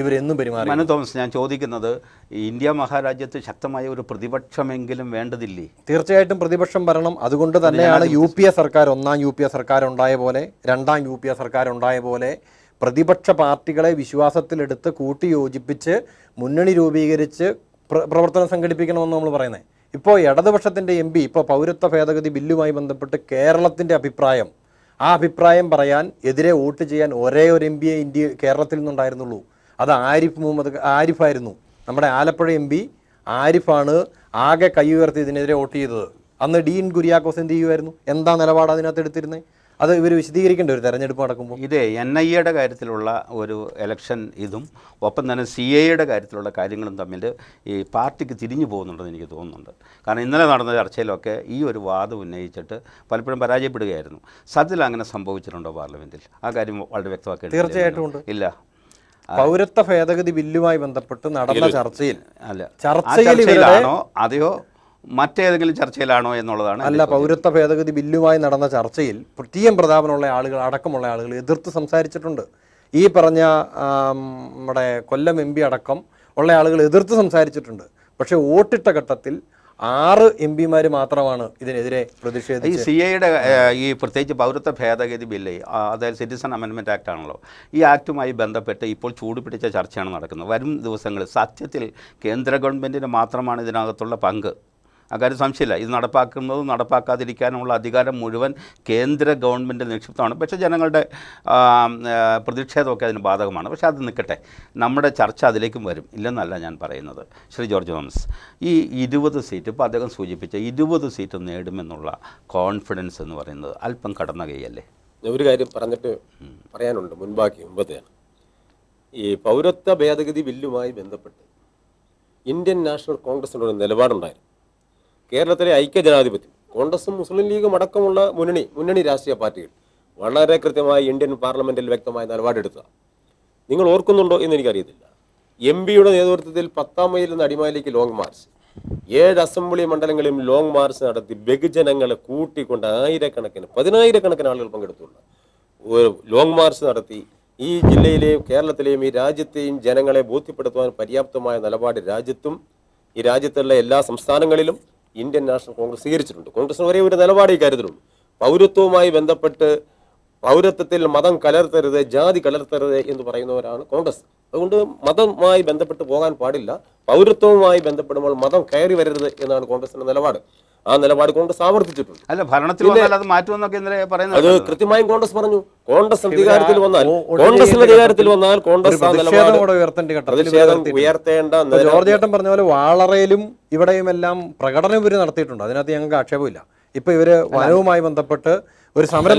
ഇവരെന്നും പെരുമാറി മനു തോമസ് ഞാൻ ചോദിക്കുന്നത് ഇന്ത്യ മഹാരാജ്യത്ത് ശക്തമായ ഒരു പ്രതിപക്ഷമെങ്കിലും വേണ്ടതില്ലേ തീർച്ചയായിട്ടും പ്രതിപക്ഷം വരണം അതുകൊണ്ട് തന്നെയാണ് യു പി എ സർക്കാർ ഒന്നാം യു പി എ സർക്കാർ ഉണ്ടായ പോലെ രണ്ടാം യു പി എ സർക്കാർ ഉണ്ടായ പോലെ പ്രതിപക്ഷ പാർട്ടികളെ വിശ്വാസത്തിലെടുത്ത് കൂട്ടിയോജിപ്പിച്ച് മുന്നണി രൂപീകരിച്ച് പ്രവർത്തനം സംഘടിപ്പിക്കണമെന്ന് നമ്മൾ പറയുന്നത് ഇപ്പോൾ ഇടതുപക്ഷത്തിൻ്റെ എം പി ഇപ്പോൾ പൗരത്വ ഭേദഗതി ബില്ലുമായി ബന്ധപ്പെട്ട് കേരളത്തിൻ്റെ അഭിപ്രായം ആ അഭിപ്രായം പറയാൻ എതിരെ വോട്ട് ചെയ്യാൻ ഒരേ ഒരു എം പിയെ ഇന്ത്യ കേരളത്തിൽ നിന്നുണ്ടായിരുന്നുള്ളൂ അത് ആരിഫ് മുഹമ്മദ് ആരിഫായിരുന്നു നമ്മുടെ ആലപ്പുഴ എം പി ആരിഫാണ് ആകെ കൈ ഉയർത്തി ഇതിനെതിരെ വോട്ട് ചെയ്തത് അന്ന് ഡീൻ കുര്യാക്കോസ് എന്ത് ചെയ്യുമായിരുന്നു എന്താ നിലപാട് അതിനകത്ത് എടുത്തിരുന്നത് അത് ഇവർ വിശദീകരിക്കേണ്ട ഒരു തെരഞ്ഞെടുപ്പ് നടക്കുമ്പോൾ ഇത് എൻ ഐ എയുടെ കാര്യത്തിലുള്ള ഒരു എലക്ഷൻ ഇതും ഒപ്പം തന്നെ സി എയുടെ കാര്യത്തിലുള്ള കാര്യങ്ങളും തമ്മിൽ ഈ പാർട്ടിക്ക് തിരിഞ്ഞു പോകുന്നുണ്ടെന്ന് എനിക്ക് തോന്നുന്നുണ്ട് കാരണം ഇന്നലെ നടന്ന ചർച്ചയിലൊക്കെ ഈ ഒരു വാദം ഉന്നയിച്ചിട്ട് പലപ്പോഴും പരാജയപ്പെടുകയായിരുന്നു സത്യത്തിൽ അങ്ങനെ സംഭവിച്ചിട്ടുണ്ടോ പാർലമെൻറ്റിൽ ആ കാര്യം വളരെ വ്യക്തമാക്കി തീർച്ചയായിട്ടും ഇല്ല പൗരത്വ ഭേദഗതി ബില്ലുമായി ബന്ധപ്പെട്ട് നടന്ന ചർച്ചയിൽ അല്ല ചർച്ചയിലാണോ അതെയോ മറ്റേതെങ്കിലും ചർച്ചയിലാണോ എന്നുള്ളതാണ് അല്ല പൗരത്വ ഭേദഗതി ബില്ലുമായി നടന്ന ചർച്ചയിൽ ടി എം പ്രതാപനുള്ള ആളുകൾ അടക്കമുള്ള ആളുകൾ എതിർത്ത് സംസാരിച്ചിട്ടുണ്ട് ഈ പറഞ്ഞ നമ്മുടെ കൊല്ലം എം പി അടക്കം ഉള്ള ആളുകൾ എതിർത്ത് സംസാരിച്ചിട്ടുണ്ട് പക്ഷേ വോട്ടിട്ട ഘട്ടത്തിൽ ആറ് എം പിമാർ മാത്രമാണ് ഇതിനെതിരെ പ്രതിഷേധം ഈ സി ഐയുടെ ഈ പ്രത്യേകിച്ച് പൗരത്വ ഭേദഗതി ബില്ല് അതായത് സിറ്റിസൺ അമെൻമെൻ്റ് ആക്ട് ആണല്ലോ ഈ ആക്റ്റുമായി ബന്ധപ്പെട്ട് ഇപ്പോൾ ചൂട് പിടിച്ച ചർച്ചയാണ് നടക്കുന്നത് വരും ദിവസങ്ങളിൽ സത്യത്തിൽ കേന്ദ്ര ഗവൺമെൻറ്റിന് മാത്രമാണ് ഇതിനകത്തുള്ള പങ്ക് അക്കാര്യം സംശയമില്ല ഇത് നടപ്പാക്കുന്നതും നടപ്പാക്കാതിരിക്കാനുമുള്ള അധികാരം മുഴുവൻ കേന്ദ്ര ഗവൺമെൻറ് നിക്ഷിപ്തമാണ് പക്ഷേ ജനങ്ങളുടെ പ്രതിഷേധമൊക്കെ അതിന് ബാധകമാണ് പക്ഷേ അത് നിൽക്കട്ടെ നമ്മുടെ ചർച്ച അതിലേക്കും വരും ഇല്ലെന്നല്ല ഞാൻ പറയുന്നത് ശ്രീ ജോർജ് തോമസ് ഈ ഇരുപത് സീറ്റ് ഇപ്പോൾ അദ്ദേഹം സൂചിപ്പിച്ച ഇരുപത് സീറ്റ് നേടുമെന്നുള്ള കോൺഫിഡൻസ് എന്ന് പറയുന്നത് അല്പം കടന്ന കൈയല്ലേ ഒരു കാര്യം പറഞ്ഞിട്ട് പറയാനുണ്ട് മുൻപാക്കി മുമ്പത്തെയാണ് ഈ പൗരത്വ ഭേദഗതി ബില്ലുമായി ബന്ധപ്പെട്ട് ഇന്ത്യൻ നാഷണൽ കോൺഗ്രസിനോട് നിലപാടുണ്ടായിരുന്നു കേരളത്തിലെ ജനാധിപത്യം കോൺഗ്രസും മുസ്ലിം ലീഗും അടക്കമുള്ള മുന്നണി മുന്നണി രാഷ്ട്രീയ പാർട്ടികൾ വളരെ കൃത്യമായി ഇന്ത്യൻ പാർലമെന്റിൽ വ്യക്തമായ നിലപാടെടുത്ത നിങ്ങൾ ഓർക്കുന്നുണ്ടോ എന്ന് എനിക്കറിയത്തില്ല എം പിയുടെ നേതൃത്വത്തിൽ പത്താം മൈലിൽ നിന്ന് അടിമാലിക്ക് ലോങ് മാർച്ച് ഏഴ് അസംബ്ലി മണ്ഡലങ്ങളിലും ലോങ് മാർച്ച് നടത്തി ബഹുജനങ്ങളെ കൂട്ടിക്കൊണ്ട് ആയിരക്കണക്കിന് പതിനായിരക്കണക്കിന് ആളുകൾ പങ്കെടുത്തുള്ള ഒരു ലോങ് മാർച്ച് നടത്തി ഈ ജില്ലയിലെയും കേരളത്തിലെയും ഈ രാജ്യത്തെയും ജനങ്ങളെ ബോധ്യപ്പെടുത്തുവാൻ പര്യാപ്തമായ നിലപാട് രാജ്യത്തും ഈ രാജ്യത്തുള്ള എല്ലാ സംസ്ഥാനങ്ങളിലും ഇന്ത്യൻ നാഷണൽ കോൺഗ്രസ് സ്വീകരിച്ചിട്ടുണ്ട് കോൺഗ്രസിന് ഒരേ ഒരു നിലപാട് ഈ കാര്യത്തിലുണ്ട് പൗരത്വവുമായി ബന്ധപ്പെട്ട് പൗരത്വത്തിൽ മതം കലർത്തരുത് ജാതി കലർത്തരുത് എന്ന് പറയുന്നവരാണ് കോൺഗ്രസ് അതുകൊണ്ട് മതവുമായി ബന്ധപ്പെട്ട് പോകാൻ പാടില്ല പൗരത്വവുമായി ബന്ധപ്പെടുമ്പോൾ മതം കയറി വരരുത് എന്നാണ് കോൺഗ്രസിൻ്റെ നിലപാട് ആ നിലപാട് കോൺഗ്രസ് ആവർത്തിച്ചിട്ടുണ്ട് കൃത്യമായും കോൺഗ്രസ് പറഞ്ഞു കോൺഗ്രസ് അധികാരത്തിൽ വന്നാൽ കോൺഗ്രസ് അധികാരത്തിൽ വന്നാൽ കോൺഗ്രസ് വാളറയിലും ഇവിടെയും എല്ലാം പ്രകടനം ഇവർ നടത്തിയിട്ടുണ്ട് അതിനകത്ത് ഞങ്ങൾക്ക് ആക്ഷേപമില്ല ഇപ്പൊ ഇവര് വനവുമായി ബന്ധപ്പെട്ട് ഒരു സമരം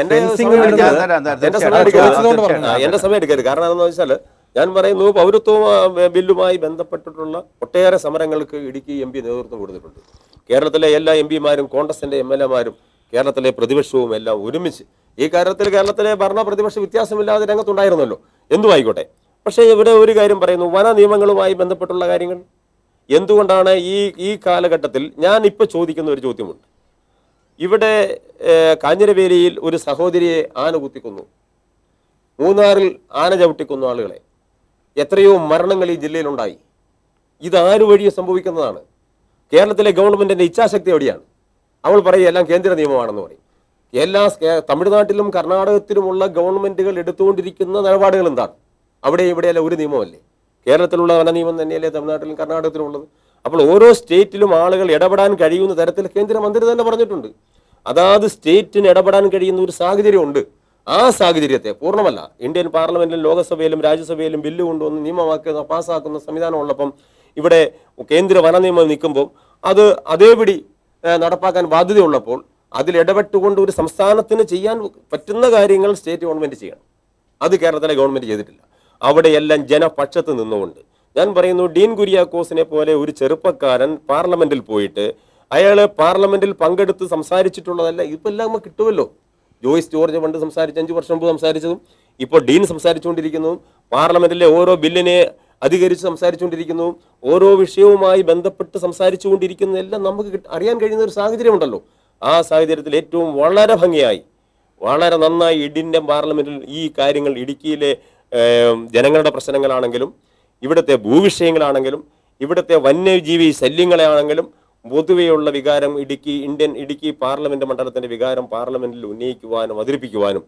എന്റെ സമയം എടുക്കരുത് കാരണം എന്താണെന്ന് വെച്ചാൽ ഞാൻ പറയുന്നു പൗരത്വ ബില്ലുമായി ബന്ധപ്പെട്ടിട്ടുള്ള ഒട്ടേറെ സമരങ്ങൾക്ക് ഇടുക്കി എം പി നേതൃത്വം കൊടുത്തിട്ടുണ്ട് കേരളത്തിലെ എല്ലാ എം പിമാരും കോൺഗ്രസിന്റെ എം എൽ എമാരും കേരളത്തിലെ പ്രതിപക്ഷവും എല്ലാം ഒരുമിച്ച് ഈ കാര്യത്തിൽ കേരളത്തിലെ ഭരണ പ്രതിപക്ഷ വ്യത്യാസമില്ലാതെ രംഗത്തുണ്ടായിരുന്നല്ലോ എന്തും ആയിക്കോട്ടെ പക്ഷേ ഇവിടെ ഒരു കാര്യം പറയുന്നു വന നിയമങ്ങളുമായി ബന്ധപ്പെട്ടുള്ള കാര്യങ്ങൾ എന്തുകൊണ്ടാണ് ഈ ഈ കാലഘട്ടത്തിൽ ഞാൻ ഇപ്പോൾ ചോദിക്കുന്ന ഒരു ചോദ്യമുണ്ട് ഇവിടെ കാഞ്ഞിരവേലിയിൽ ഒരു സഹോദരിയെ ആന കുത്തിക്കുന്നു മൂന്നാറിൽ ആന ചവിട്ടിക്കുന്നു ആളുകളെ എത്രയോ മരണങ്ങൾ ഈ ജില്ലയിലുണ്ടായി ഇത് ആര് വഴി സംഭവിക്കുന്നതാണ് കേരളത്തിലെ ഗവൺമെന്റിന്റെ ഇച്ഛാശക്തി എവിടെയാണ് അവൾ പറയും എല്ലാം കേന്ദ്ര നിയമമാണെന്ന് പറയും എല്ലാ തമിഴ്നാട്ടിലും കർണാടകത്തിലുമുള്ള ഗവൺമെന്റുകൾ എടുത്തുകൊണ്ടിരിക്കുന്ന നിലപാടുകൾ എന്താണ് അവിടെ ഇവിടെയല്ല ഒരു നിയമമല്ലേ കേരളത്തിലുള്ള നിയമം തന്നെയല്ലേ തമിഴ്നാട്ടിലും കർണാടകത്തിലും ഉള്ളത് അപ്പോൾ ഓരോ സ്റ്റേറ്റിലും ആളുകൾ ഇടപെടാൻ കഴിയുന്ന തരത്തിൽ കേന്ദ്രമന്ത്രി തന്നെ പറഞ്ഞിട്ടുണ്ട് അതാത് സ്റ്റേറ്റിന് ഇടപെടാൻ കഴിയുന്ന ഒരു സാഹചര്യമുണ്ട് ആ സാഹചര്യത്തെ പൂർണ്ണമല്ല ഇന്ത്യൻ പാർലമെന്റിലും ലോകസഭയിലും രാജ്യസഭയിലും ബില്ല് കൊണ്ടുവന്ന് നിയമമാക്കുന്ന പാസ്സാക്കുന്ന സംവിധാനമുള്ളപ്പം ഇവിടെ കേന്ദ്ര വന നിയമം നിൽക്കുമ്പോൾ അത് അതേപടി നടപ്പാക്കാൻ ബാധ്യതയുള്ളപ്പോൾ അതിൽ ഇടപെട്ടുകൊണ്ട് ഒരു സംസ്ഥാനത്തിന് ചെയ്യാൻ പറ്റുന്ന കാര്യങ്ങൾ സ്റ്റേറ്റ് ഗവൺമെന്റ് ചെയ്യണം അത് കേരളത്തിലെ ഗവൺമെന്റ് ചെയ്തിട്ടില്ല അവിടെയെല്ലാം ജനപക്ഷത്ത് നിന്നുകൊണ്ട് ഞാൻ പറയുന്നു ഡീൻ കുര്യാക്കോസിനെ പോലെ ഒരു ചെറുപ്പക്കാരൻ പാർലമെന്റിൽ പോയിട്ട് അയാൾ പാർലമെന്റിൽ പങ്കെടുത്ത് സംസാരിച്ചിട്ടുള്ളതല്ല ഇപ്പം എല്ലാം കിട്ടുമല്ലോ ജോയിസ് ജോർജ് പണ്ട് സംസാരിച്ച അഞ്ച് വർഷം മുമ്പ് സംസാരിച്ചതും ഇപ്പോൾ ഡീൻ സംസാരിച്ചുകൊണ്ടിരിക്കുന്നതും പാർലമെന്റിലെ ഓരോ ബില്ലിനെ അധികരിച്ച് സംസാരിച്ചുകൊണ്ടിരിക്കുന്നു ഓരോ വിഷയവുമായി ബന്ധപ്പെട്ട് സംസാരിച്ചുകൊണ്ടിരിക്കുന്നതെല്ലാം നമുക്ക് അറിയാൻ കഴിയുന്ന ഒരു സാഹചര്യമുണ്ടല്ലോ ആ സാഹചര്യത്തിൽ ഏറ്റവും വളരെ ഭംഗിയായി വളരെ നന്നായി ഇടിൻ്റെ പാർലമെന്റിൽ ഈ കാര്യങ്ങൾ ഇടുക്കിയിലെ ജനങ്ങളുടെ പ്രശ്നങ്ങളാണെങ്കിലും ഇവിടുത്തെ ഭൂവിഷയങ്ങളാണെങ്കിലും ഇവിടുത്തെ വന്യജീവി ആണെങ്കിലും പൊതുവെയുള്ള വികാരം ഇടുക്കി ഇന്ത്യൻ ഇടുക്കി പാർലമെന്റ് മണ്ഡലത്തിന്റെ വികാരം പാർലമെന്റിൽ ഉന്നയിക്കുവാനും അവതരിപ്പിക്കുവാനും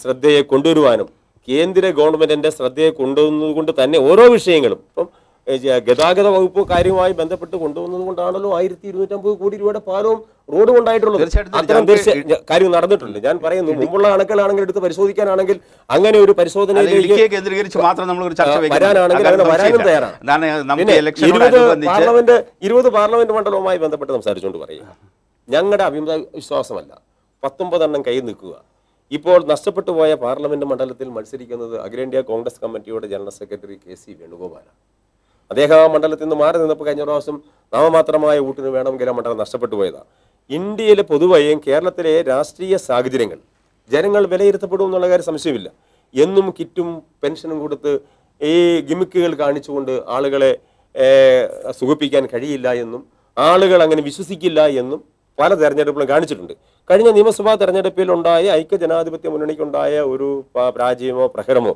ശ്രദ്ധയെ കൊണ്ടുവരുവാനും കേന്ദ്ര ഗവൺമെന്റിന്റെ ശ്രദ്ധയെ കൊണ്ടുവന്നതുകൊണ്ട് തന്നെ ഓരോ വിഷയങ്ങളും ഇപ്പം ഗതാഗത വകുപ്പ് കാര്യമായി ബന്ധപ്പെട്ട് കൊണ്ടുവന്നത് കൊണ്ടാണല്ലോ ആയിരത്തി ഇരുന്നൂറ്റമ്പത് കോടി രൂപയുടെ പാലവും റോഡ് കൊണ്ടായിട്ടുള്ളത് കാര്യം നടന്നിട്ടുണ്ട് ഞാൻ പറയുന്നു മുമ്പുള്ള കണക്കിലാണെങ്കിൽ എടുത്ത് പരിശോധിക്കാനാണെങ്കിൽ അങ്ങനെ ഒരു പരിശോധനയിലേക്ക് മാത്രം നമ്മൾ വരാനും തയ്യാറാണ് ഇരുപത് പാർലമെന്റ് ഇരുപത് പാർലമെന്റ് മണ്ഡലവുമായി ബന്ധപ്പെട്ട് സംസാരിച്ചുകൊണ്ട് പറയുക ഞങ്ങളുടെ അഭിമത വിശ്വാസമല്ല പത്തൊമ്പതെണ്ണം കൈ നിൽക്കുക ഇപ്പോൾ നഷ്ടപ്പെട്ടു പോയ പാർലമെന്റ് മണ്ഡലത്തിൽ മത്സരിക്കുന്നത് അഖിലേന്ത്യാ കോൺഗ്രസ് കമ്മിറ്റിയുടെ ജനറൽ സെക്രട്ടറി കെ സി വേണുഗോപാലാണ് അദ്ദേഹം ആ മണ്ഡലത്തിൽ നിന്ന് മാറി നിന്നപ്പോൾ കഴിഞ്ഞ പ്രാവശ്യം നാമമാത്രമായ വോട്ടിന് വേണമെങ്കിൽ ആ മണ്ഡലം നഷ്ടപ്പെട്ടു പോയതാണ് ഇന്ത്യയിലെ പൊതുവെയും കേരളത്തിലെ രാഷ്ട്രീയ സാഹചര്യങ്ങൾ ജനങ്ങൾ വിലയിരുത്തപ്പെടും എന്നുള്ള കാര്യം സംശയമില്ല എന്നും കിറ്റും പെൻഷനും കൊടുത്ത് ഈ ഗിമിക്കുകൾ കാണിച്ചുകൊണ്ട് ആളുകളെ സുഖിപ്പിക്കാൻ കഴിയില്ല എന്നും ആളുകൾ അങ്ങനെ വിശ്വസിക്കില്ല എന്നും പല തെരഞ്ഞെടുപ്പുകളും കാണിച്ചിട്ടുണ്ട് കഴിഞ്ഞ നിയമസഭാ തെരഞ്ഞെടുപ്പിലുണ്ടായ ഐക്യ ജനാധിപത്യ മുന്നണിക്കുണ്ടായ ഒരു പരാജയമോ പ്രഹരമോ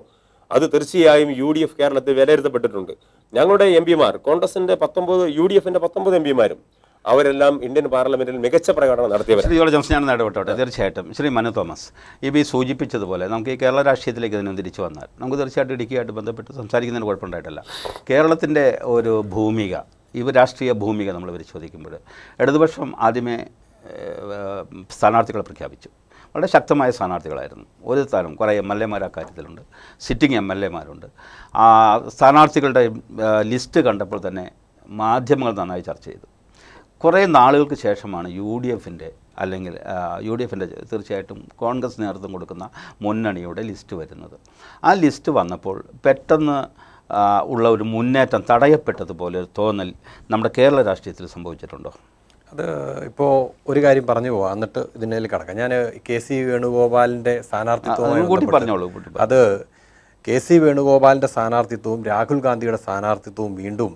അത് തീർച്ചയായും യു ഡി എഫ് കേരളത്തിൽ വിലയിരുത്തപ്പെട്ടിട്ടുണ്ട് ഞങ്ങളുടെ എം പിമാർ കോൺഗ്രസിന്റെ പത്തൊമ്പത് യു ഡി എഫിന്റെ പത്തൊമ്പത് എം പിമാരും അവരെല്ലാം ഇന്ത്യൻ പാർലമെന്റിൽ മികച്ച പ്രകടനം നടത്തിയവർ ശ്രീ ജോർജ് ജോൺസൺ ഞാൻ ഇടപെട്ടോട്ടെ തീർച്ചയായിട്ടും ശ്രീ മനു തോമസ് ഈ ബി സൂചിപ്പിച്ചതുപോലെ നമുക്ക് ഈ കേരള രാഷ്ട്രീയത്തിലേക്ക് ഇതിനും തിരിച്ചു വന്നാൽ നമുക്ക് തീർച്ചയായിട്ടും ഇടുക്കിയായിട്ട് ബന്ധപ്പെട്ട് സംസാരിക്കുന്നതിന് കുഴപ്പമുണ്ടായിട്ടല്ല കേരളത്തിൻ്റെ ഒരു ഭൂമിക ഈ രാഷ്ട്രീയ ഭൂമിക നമ്മൾ പരിശോധിക്കുമ്പോൾ ഇടതുപക്ഷം ആദ്യമേ സ്ഥാനാർത്ഥികളെ പ്രഖ്യാപിച്ചു വളരെ ശക്തമായ സ്ഥാനാർത്ഥികളായിരുന്നു ഒരു തരം കുറേ എം എൽ എമാർ അക്കാര്യത്തിലുണ്ട് സിറ്റിംഗ് എം എൽ എമാരുണ്ട് ആ സ്ഥാനാർത്ഥികളുടെ ലിസ്റ്റ് കണ്ടപ്പോൾ തന്നെ മാധ്യമങ്ങൾ നന്നായി ചർച്ച ചെയ്തു കുറേ നാളുകൾക്ക് ശേഷമാണ് യു ഡി എഫിൻ്റെ അല്ലെങ്കിൽ യു ഡി എഫിൻ്റെ തീർച്ചയായിട്ടും കോൺഗ്രസ് നേതൃത്വം കൊടുക്കുന്ന മുന്നണിയുടെ ലിസ്റ്റ് വരുന്നത് ആ ലിസ്റ്റ് വന്നപ്പോൾ പെട്ടെന്ന് ഉള്ള ഒരു മുന്നേറ്റം തടയപ്പെട്ടതുപോലെ ഒരു തോന്നൽ നമ്മുടെ കേരള രാഷ്ട്രീയത്തിൽ സംഭവിച്ചിട്ടുണ്ടോ അത് ഇപ്പോൾ ഒരു കാര്യം പറഞ്ഞു പോവാം എന്നിട്ട് ഇതിനേൽ കടക്കാം ഞാൻ കെ സി വേണുഗോപാലിൻ്റെ സ്ഥാനാർത്ഥിത്വം അത് കെ സി വേണുഗോപാലിൻ്റെ സ്ഥാനാർത്ഥിത്വവും രാഹുൽ ഗാന്ധിയുടെ സ്ഥാനാർത്ഥിത്വവും വീണ്ടും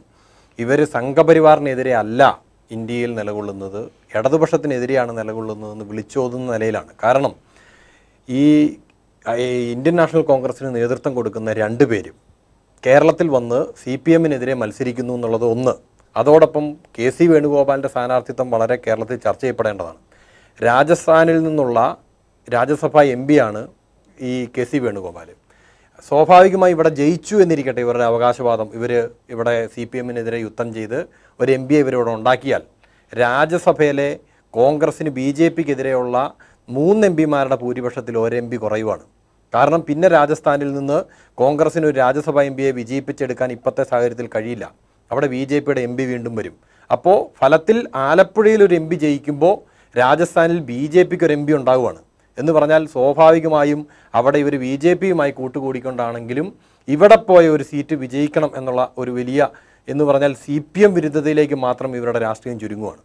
ഇവർ സംഘപരിവാറിനെതിരെ അല്ല ഇന്ത്യയിൽ നിലകൊള്ളുന്നത് ഇടതുപക്ഷത്തിനെതിരെയാണ് നിലകൊള്ളുന്നതെന്ന് വിളിച്ചോതുന്ന നിലയിലാണ് കാരണം ഈ ഇന്ത്യൻ നാഷണൽ കോൺഗ്രസിന് നേതൃത്വം കൊടുക്കുന്ന രണ്ട് പേരും കേരളത്തിൽ വന്ന് സി പി എമ്മിനെതിരെ മത്സരിക്കുന്നു എന്നുള്ളത് ഒന്ന് അതോടൊപ്പം കെ സി വേണുഗോപാലിൻ്റെ സ്ഥാനാർത്ഥിത്വം വളരെ കേരളത്തിൽ ചർച്ച ചെയ്യപ്പെടേണ്ടതാണ് രാജസ്ഥാനിൽ നിന്നുള്ള രാജ്യസഭാ എം ആണ് ഈ കെ സി വേണുഗോപാൽ സ്വാഭാവികമായി ഇവിടെ ജയിച്ചു എന്നിരിക്കട്ടെ ഇവരുടെ അവകാശവാദം ഇവർ ഇവിടെ സി പി എമ്മിനെതിരെ യുദ്ധം ചെയ്ത് ഒരു എം എ ഇവരോട് ഉണ്ടാക്കിയാൽ രാജ്യസഭയിലെ കോൺഗ്രസിന് ബി ജെ പിക്കെതിരെയുള്ള മൂന്ന് എം പിമാരുടെ ഭൂരിപക്ഷത്തിൽ ഒരു എം പി കുറയുവാണ് കാരണം പിന്നെ രാജസ്ഥാനിൽ നിന്ന് കോൺഗ്രസിന് ഒരു രാജ്യസഭാ എം പിയെ വിജയിപ്പിച്ചെടുക്കാൻ ഇപ്പോഴത്തെ സാഹചര്യത്തിൽ കഴിയില്ല അവിടെ ബി ജെ പിയുടെ എം പി വീണ്ടും വരും അപ്പോൾ ഫലത്തിൽ ആലപ്പുഴയിൽ ഒരു എം പി ജയിക്കുമ്പോൾ രാജസ്ഥാനിൽ ബി ജെ പിക്ക് ഒരു എം പി ഉണ്ടാവുകയാണ് എന്ന് പറഞ്ഞാൽ സ്വാഭാവികമായും അവിടെ ഇവർ ബി ജെ പിയുമായി കൂട്ടുകൂടിക്കൊണ്ടാണെങ്കിലും ഇവിടെ പോയ ഒരു സീറ്റ് വിജയിക്കണം എന്നുള്ള ഒരു വലിയ എന്ന് പറഞ്ഞാൽ സി പി എം വിരുദ്ധതയിലേക്ക് മാത്രം ഇവരുടെ രാഷ്ട്രീയം ചുരുങ്ങുകയാണ്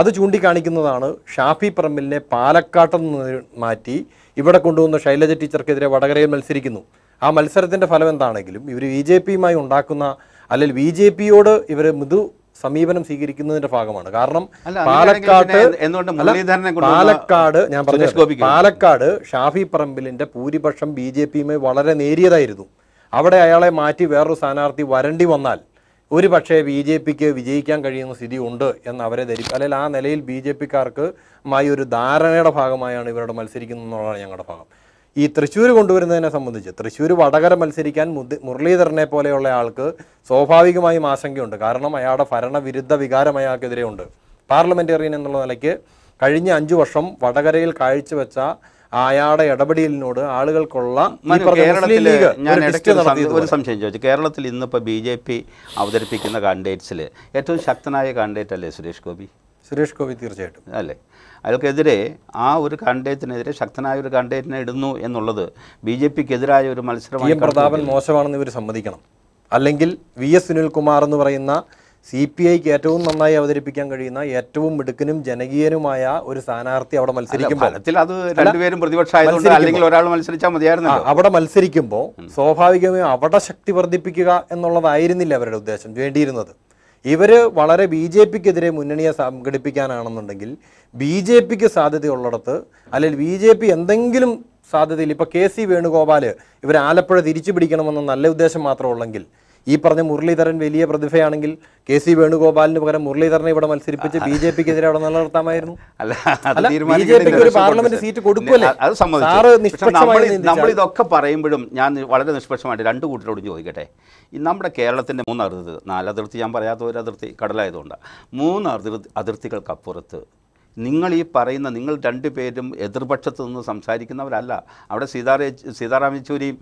അത് ചൂണ്ടിക്കാണിക്കുന്നതാണ് ഷാഫി പറമ്പിലിനെ പാലക്കാട്ട് നിന്ന് മാറ്റി ഇവിടെ കൊണ്ടുവന്ന ശൈലജ ടീച്ചർക്കെതിരെ വടകരയിൽ മത്സരിക്കുന്നു ആ മത്സരത്തിൻ്റെ ഫലം എന്താണെങ്കിലും ഇവർ ബി ജെ പിയുമായി ഉണ്ടാക്കുന്ന അല്ലെങ്കിൽ ബി ജെ പിയോട് ഇവര് മൃദു സമീപനം സ്വീകരിക്കുന്നതിന്റെ ഭാഗമാണ് കാരണം പാലക്കാട് പാലക്കാട് ഞാൻ പറഞ്ഞു പാലക്കാട് ഷാഫി പറമ്പിലിന്റെ ഭൂരിപക്ഷം ബി ജെ പിയുമായി വളരെ നേരിയതായിരുന്നു അവിടെ അയാളെ മാറ്റി വേറൊരു സ്ഥാനാർത്ഥി വരണ്ടി വന്നാൽ ഒരു പക്ഷേ ബി ജെ പിക്ക് വിജയിക്കാൻ കഴിയുന്ന സ്ഥിതി ഉണ്ട് എന്ന് അവരെ ധരിക്കും അല്ലെങ്കിൽ ആ നിലയിൽ ബി ജെ പിക്കാർക്ക് മായി ഒരു ധാരണയുടെ ഭാഗമായാണ് ഇവരോട് മത്സരിക്കുന്നതെന്നുള്ളതാണ് ഞങ്ങളുടെ ഭാഗം ഈ തൃശ്ശൂർ കൊണ്ടുവരുന്നതിനെ സംബന്ധിച്ച് തൃശ്ശൂർ വടകര മത്സരിക്കാൻ മുരളീധരനെ പോലെയുള്ള ആൾക്ക് സ്വാഭാവികമായും ആശങ്കയുണ്ട് കാരണം അയാളുടെ ഭരണവിരുദ്ധ വികാരം അയാൾക്കെതിരെയുണ്ട് ഉണ്ട് പാർലമെൻറ്റേറിയൻ എന്നുള്ള നിലയ്ക്ക് കഴിഞ്ഞ അഞ്ചു വർഷം വടകരയിൽ കാഴ്ചവെച്ച അയാളുടെ ഇടപെടലിനോട് ആളുകൾക്കുള്ള ഒരു സംശയം ചോദിച്ചു കേരളത്തിൽ ഇന്നിപ്പോൾ ബി ജെ പി അവതരിപ്പിക്കുന്ന കാൻഡിഡേറ്റ്സിൽ ഏറ്റവും ശക്തനായ കാൻഡിഡേറ്റ് അല്ലേ സുരേഷ് ഗോപി സുരേഷ് ഗോപി തീർച്ചയായിട്ടും അല്ലേ അയാൾക്കെതിരെ ആ ഒരു കാൻഡിഡേറ്റിനെതിരെ ശക്തനായ ഒരു കാൻഡിഡേറ്റിനെ ഇടുന്നു എന്നുള്ളത് ബി ജെ പിക്കെതിരായ ഒരു മത്സരമായി പ്രതാപൻ മോശമാണെന്ന് ഇവർ സമ്മതിക്കണം അല്ലെങ്കിൽ വി എസ് സുനിൽകുമാർ എന്ന് പറയുന്ന സി പി ഐക്ക് ഏറ്റവും നന്നായി അവതരിപ്പിക്കാൻ കഴിയുന്ന ഏറ്റവും മിടുക്കനും ജനകീയനുമായ ഒരു സ്ഥാനാർത്ഥി അവിടെ മത്സരിക്കുമ്പോൾ അത് രണ്ടുപേരും പ്രതിപക്ഷമായതുകൊണ്ട് അല്ലെങ്കിൽ ഒരാൾ മത്സരിച്ചാൽ മതിയായിരുന്നു അവിടെ മത്സരിക്കുമ്പോൾ സ്വാഭാവികമായും അവിടെ ശക്തി വർദ്ധിപ്പിക്കുക എന്നുള്ളതായിരുന്നില്ല അവരുടെ ഉദ്ദേശം വേണ്ടിയിരുന്നത് ഇവർ വളരെ ബി ജെ പിക്കെതിരെ മുന്നണിയെ സംഘടിപ്പിക്കാനാണെന്നുണ്ടെങ്കിൽ ബി ജെ പിക്ക് സാധ്യതയുള്ളിടത്ത് അല്ലെങ്കിൽ ബി ജെ പി എന്തെങ്കിലും സാധ്യതയിൽ ഇപ്പോൾ കെ സി വേണുഗോപാൽ ഇവർ ആലപ്പുഴ തിരിച്ചു പിടിക്കണമെന്ന നല്ല ഉദ്ദേശം മാത്രമുള്ളെങ്കിൽ ഈ പറഞ്ഞ മുരളീധരൻ വലിയ പ്രതിഭയാണെങ്കിൽ കെ സി വേണുഗോപാലിന് പകരം മുരളീധരനെ ഇവിടെ മത്സരിപ്പിച്ച് ബി ജെ പിക്ക് എതിരെ അവിടെ നിലനിർത്താമായിരുന്നു അല്ല ഒരു പാർലമെന്റ് സീറ്റ് കൊടുക്കുമല്ലേ അത് നമ്മൾ ഇതൊക്കെ പറയുമ്പോഴും ഞാൻ വളരെ നിഷ്പക്ഷമായിട്ട് രണ്ട് കൂട്ടരോടും ചോദിക്കട്ടെ നമ്മുടെ കേരളത്തിന്റെ മൂന്ന് അതിർത്തി നാല് അതിർത്തി ഞാൻ പറയാത്ത ഒരു അതിർത്തി കടലായതുകൊണ്ടാണ് മൂന്ന് അതിർത്തി അതിർത്തികൾക്കപ്പുറത്ത് നിങ്ങൾ ഈ പറയുന്ന നിങ്ങൾ രണ്ടുപേരും എതിർപക്ഷത്ത് നിന്ന് സംസാരിക്കുന്നവരല്ല അവിടെ സീതാറ സീതാറാം യെച്ചൂരിയും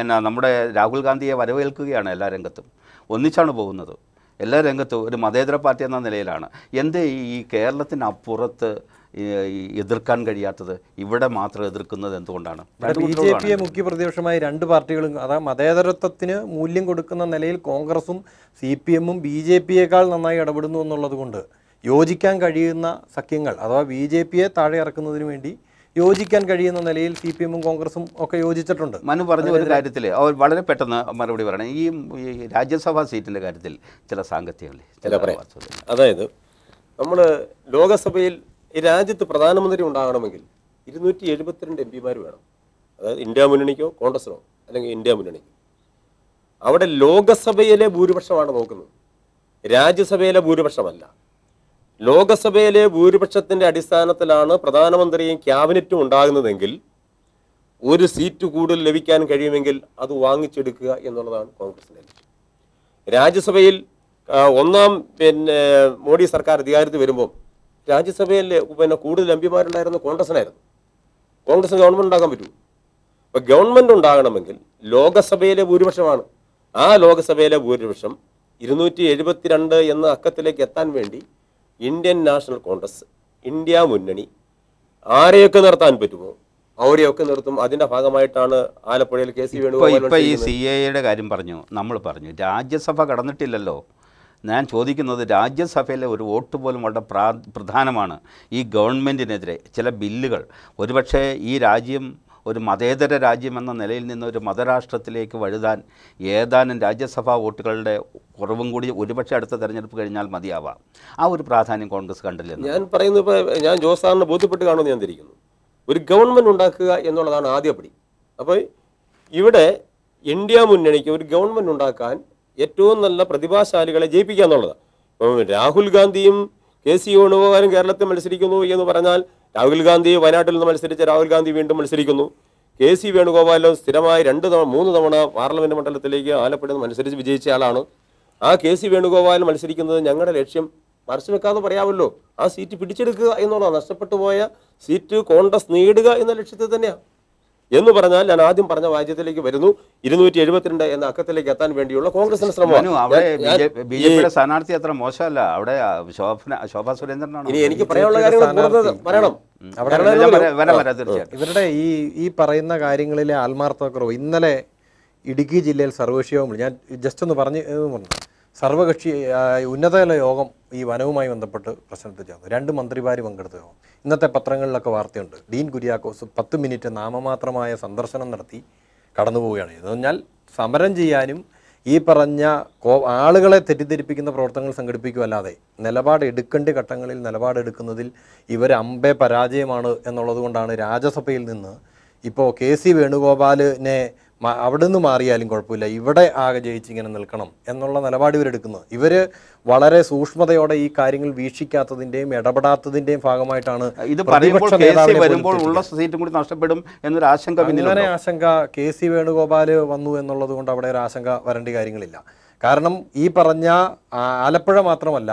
എന്നാ നമ്മുടെ രാഹുൽ ഗാന്ധിയെ വരവേൽക്കുകയാണ് എല്ലാ രംഗത്തും ഒന്നിച്ചാണ് പോകുന്നത് എല്ലാ രംഗത്തും ഒരു മതേതര പാർട്ടി എന്ന നിലയിലാണ് എന്തേ ഈ കേരളത്തിനപ്പുറത്ത് എതിർക്കാൻ കഴിയാത്തത് ഇവിടെ മാത്രം എതിർക്കുന്നത് എന്തുകൊണ്ടാണ് ബി ജെ പിയെ മുഖ്യ പ്രതിപക്ഷമായി രണ്ട് പാർട്ടികളും അതായത് മതേതരത്വത്തിന് മൂല്യം കൊടുക്കുന്ന നിലയിൽ കോൺഗ്രസും സി പി എമ്മും ബി ജെ പിയേക്കാൾ നന്നായി ഇടപെടുന്നു എന്നുള്ളത് കൊണ്ട് യോജിക്കാൻ കഴിയുന്ന സഖ്യങ്ങൾ അഥവാ ബി ജെ പിയെ താഴെ ഇറക്കുന്നതിന് വേണ്ടി യോജിക്കാൻ കഴിയുന്ന നിലയിൽ സി പി എമ്മും കോൺഗ്രസും ഒക്കെ യോജിച്ചിട്ടുണ്ട് മനു പറഞ്ഞ ഒരു കാര്യത്തിൽ അവർ വളരെ പെട്ടെന്ന് മറുപടി പറയണം ഈ രാജ്യസഭാ സീറ്റിൻ്റെ കാര്യത്തിൽ ചില ചില അതായത് നമ്മൾ ലോകസഭയിൽ രാജ്യത്ത് പ്രധാനമന്ത്രി ഉണ്ടാകണമെങ്കിൽ ഇരുന്നൂറ്റി എഴുപത്തിരണ്ട് എം പിമാർ വേണം അതായത് ഇന്ത്യ മുന്നണിക്കോ കോൺഗ്രസിനോ അല്ലെങ്കിൽ ഇന്ത്യ മുന്നണിക്കോ അവിടെ ലോകസഭയിലെ ഭൂരിപക്ഷമാണ് നോക്കുന്നത് രാജ്യസഭയിലെ ഭൂരിപക്ഷമല്ല ലോകസഭയിലെ ഭൂരിപക്ഷത്തിന്റെ അടിസ്ഥാനത്തിലാണ് പ്രധാനമന്ത്രിയും ക്യാബിനറ്റും ഉണ്ടാകുന്നതെങ്കിൽ ഒരു സീറ്റ് കൂടുതൽ ലഭിക്കാൻ കഴിയുമെങ്കിൽ അത് വാങ്ങിച്ചെടുക്കുക എന്നുള്ളതാണ് കോൺഗ്രസിന്റെ ലക്ഷ്യം രാജ്യസഭയിൽ ഒന്നാം പിന്നെ മോഡി സർക്കാർ അധികാരത്തിൽ വരുമ്പോൾ രാജ്യസഭയിൽ പിന്നെ കൂടുതൽ എംപിമാരുണ്ടായിരുന്ന കോൺഗ്രസ്സിനായിരുന്നു കോൺഗ്രസ് ഗവൺമെന്റ് ഉണ്ടാക്കാൻ പറ്റൂ അപ്പോൾ ഗവൺമെന്റ് ഉണ്ടാകണമെങ്കിൽ ലോകസഭയിലെ ഭൂരിപക്ഷമാണ് ആ ലോകസഭയിലെ ഭൂരിപക്ഷം ഇരുന്നൂറ്റി എഴുപത്തിരണ്ട് എന്ന അക്കത്തിലേക്ക് എത്താൻ വേണ്ടി ഇന്ത്യൻ നാഷണൽ കോൺഗ്രസ് ഇന്ത്യ മുന്നണി ആരെയൊക്കെ നിർത്താൻ പറ്റുമോ അവരെയൊക്കെ നിർത്തും അതിന്റെ ഭാഗമായിട്ടാണ് ആലപ്പുഴയിൽ കെ സി വേണു ഇപ്പൊ ഈ സി എയുടെ കാര്യം പറഞ്ഞു നമ്മൾ പറഞ്ഞു രാജ്യസഭ കടന്നിട്ടില്ലല്ലോ ഞാൻ ചോദിക്കുന്നത് രാജ്യസഭയിലെ ഒരു വോട്ട് പോലും വളരെ പ്രാ പ്രധാനമാണ് ഈ ഗവൺമെൻറ്റിനെതിരെ ചില ബില്ലുകൾ ഒരുപക്ഷേ ഈ രാജ്യം ഒരു മതേതര രാജ്യമെന്ന നിലയിൽ നിന്ന് ഒരു മതരാഷ്ട്രത്തിലേക്ക് വഴുതാൻ ഏതാനും രാജ്യസഭാ വോട്ടുകളുടെ കുറവും കൂടി ഒരുപക്ഷെ അടുത്ത തെരഞ്ഞെടുപ്പ് കഴിഞ്ഞാൽ മതിയാവാം ആ ഒരു പ്രാധാന്യം കോൺഗ്രസ് കണ്ടില്ല ഞാൻ പറയുന്നത് ഇപ്പോൾ ഞാൻ ജോസ് സാറിനെ ബോധ്യപ്പെട്ട് കാണുമെന്ന് ഞാൻ തിരിക്കുന്നു ഒരു ഗവൺമെൻറ് ഉണ്ടാക്കുക എന്നുള്ളതാണ് ആദ്യപടി അപ്പോൾ ഇവിടെ ഇന്ത്യ മുന്നണിക്ക് ഒരു ഗവൺമെൻറ് ഉണ്ടാക്കാൻ ഏറ്റവും നല്ല പ്രതിഭാശാലികളെ ജയിപ്പിക്കുക എന്നുള്ളതാണ് രാഹുൽ ഗാന്ധിയും കെ സി വേണുഗോപാലും കേരളത്തിൽ മത്സരിക്കുന്നു എന്ന് പറഞ്ഞാൽ രാഹുൽ ഗാന്ധി വയനാട്ടിൽ നിന്ന് മത്സരിച്ച രാഹുൽ ഗാന്ധി വീണ്ടും മത്സരിക്കുന്നു കെ സി വേണുഗോപാലും സ്ഥിരമായി രണ്ട് തവണ മൂന്ന് തവണ പാർലമെന്റ് മണ്ഡലത്തിലേക്ക് ആലപ്പുഴ നിന്ന് മത്സരിച്ച് വിജയിച്ച ആളാണ് ആ കെ സി വേണുഗോപാൽ മത്സരിക്കുന്നത് ഞങ്ങളുടെ ലക്ഷ്യം മറച്ചു വെക്കാമെന്ന് പറയാമല്ലോ ആ സീറ്റ് പിടിച്ചെടുക്കുക എന്നുള്ള നഷ്ടപ്പെട്ടു പോയ സീറ്റ് കോൺഗ്രസ് നേടുക എന്ന ലക്ഷ്യത്തിൽ തന്നെയാണ് എന്ന് പറഞ്ഞാൽ ഞാൻ ആദ്യം പറഞ്ഞ വാചകത്തിലേക്ക് വരുന്നു ഇരുന്നൂറ്റി എഴുപത്തിരണ്ട് എന്ന അക്കത്തിലേക്ക് എത്താൻ വേണ്ടിയുള്ള കോൺഗ്രസിന്റെ ശ്രമമാണ് അവിടെ സ്ഥാനാർത്ഥി അത്ര മോശമല്ല അവിടെ ശോഭ സുരേന്ദ്രനാണ് ഇനി എനിക്ക് പറയാനുള്ള കാര്യങ്ങൾ പറയണം ഇവരുടെ ഈ ഈ പറയുന്ന കാര്യങ്ങളിലെ ആത്മാർത്ഥ കുറവ് ഇന്നലെ ഇടുക്കി ജില്ലയിൽ സർവശിവമുള്ളി ഞാൻ ജസ്റ്റ് ഒന്ന് പറഞ്ഞു പറഞ്ഞു സർവകക്ഷി ഉന്നതതല യോഗം ഈ വനവുമായി ബന്ധപ്പെട്ട് പ്രശ്നത്തിൽ ചേർന്നു രണ്ട് മന്ത്രിമാർ പങ്കെടുത്ത യോഗം ഇന്നത്തെ പത്രങ്ങളിലൊക്കെ വാർത്തയുണ്ട് ഡീൻ കുര്യാക്കോസ് പത്ത് മിനിറ്റ് നാമമാത്രമായ സന്ദർശനം നടത്തി കടന്നു പോവുകയാണ് ചെയ്തത് എന്നാൽ സമരം ചെയ്യാനും ഈ പറഞ്ഞ കോ ആളുകളെ തെറ്റിദ്ധരിപ്പിക്കുന്ന പ്രവർത്തനങ്ങൾ സംഘടിപ്പിക്കുമല്ലാതെ നിലപാട് എടുക്കേണ്ട ഘട്ടങ്ങളിൽ നിലപാടെടുക്കുന്നതിൽ ഇവർ അമ്പെ പരാജയമാണ് എന്നുള്ളത് കൊണ്ടാണ് രാജ്യസഭയിൽ നിന്ന് ഇപ്പോൾ കെ സി വേണുഗോപാലിനെ അവിടെ നിന്ന് മാറിയാലും കുഴപ്പമില്ല ഇവിടെ ആകെ ജയിച്ചിങ്ങനെ നിൽക്കണം എന്നുള്ള നിലപാട് ഇവരെടുക്കുന്നത് ഇവർ വളരെ സൂക്ഷ്മതയോടെ ഈ കാര്യങ്ങൾ വീക്ഷിക്കാത്തതിൻ്റെയും ഇടപെടാത്തതിൻ്റെയും ഭാഗമായിട്ടാണ് ഇത് വരുമ്പോൾ ഉള്ള സീറ്റും കൂടി നഷ്ടപ്പെടും എന്നൊരു ആശങ്ക അങ്ങനെ ആശങ്ക കെ സി വേണുഗോപാൽ വന്നു എന്നുള്ളത് കൊണ്ട് അവിടെ ഒരു ആശങ്ക വരേണ്ട കാര്യങ്ങളില്ല കാരണം ഈ പറഞ്ഞ ആലപ്പുഴ മാത്രമല്ല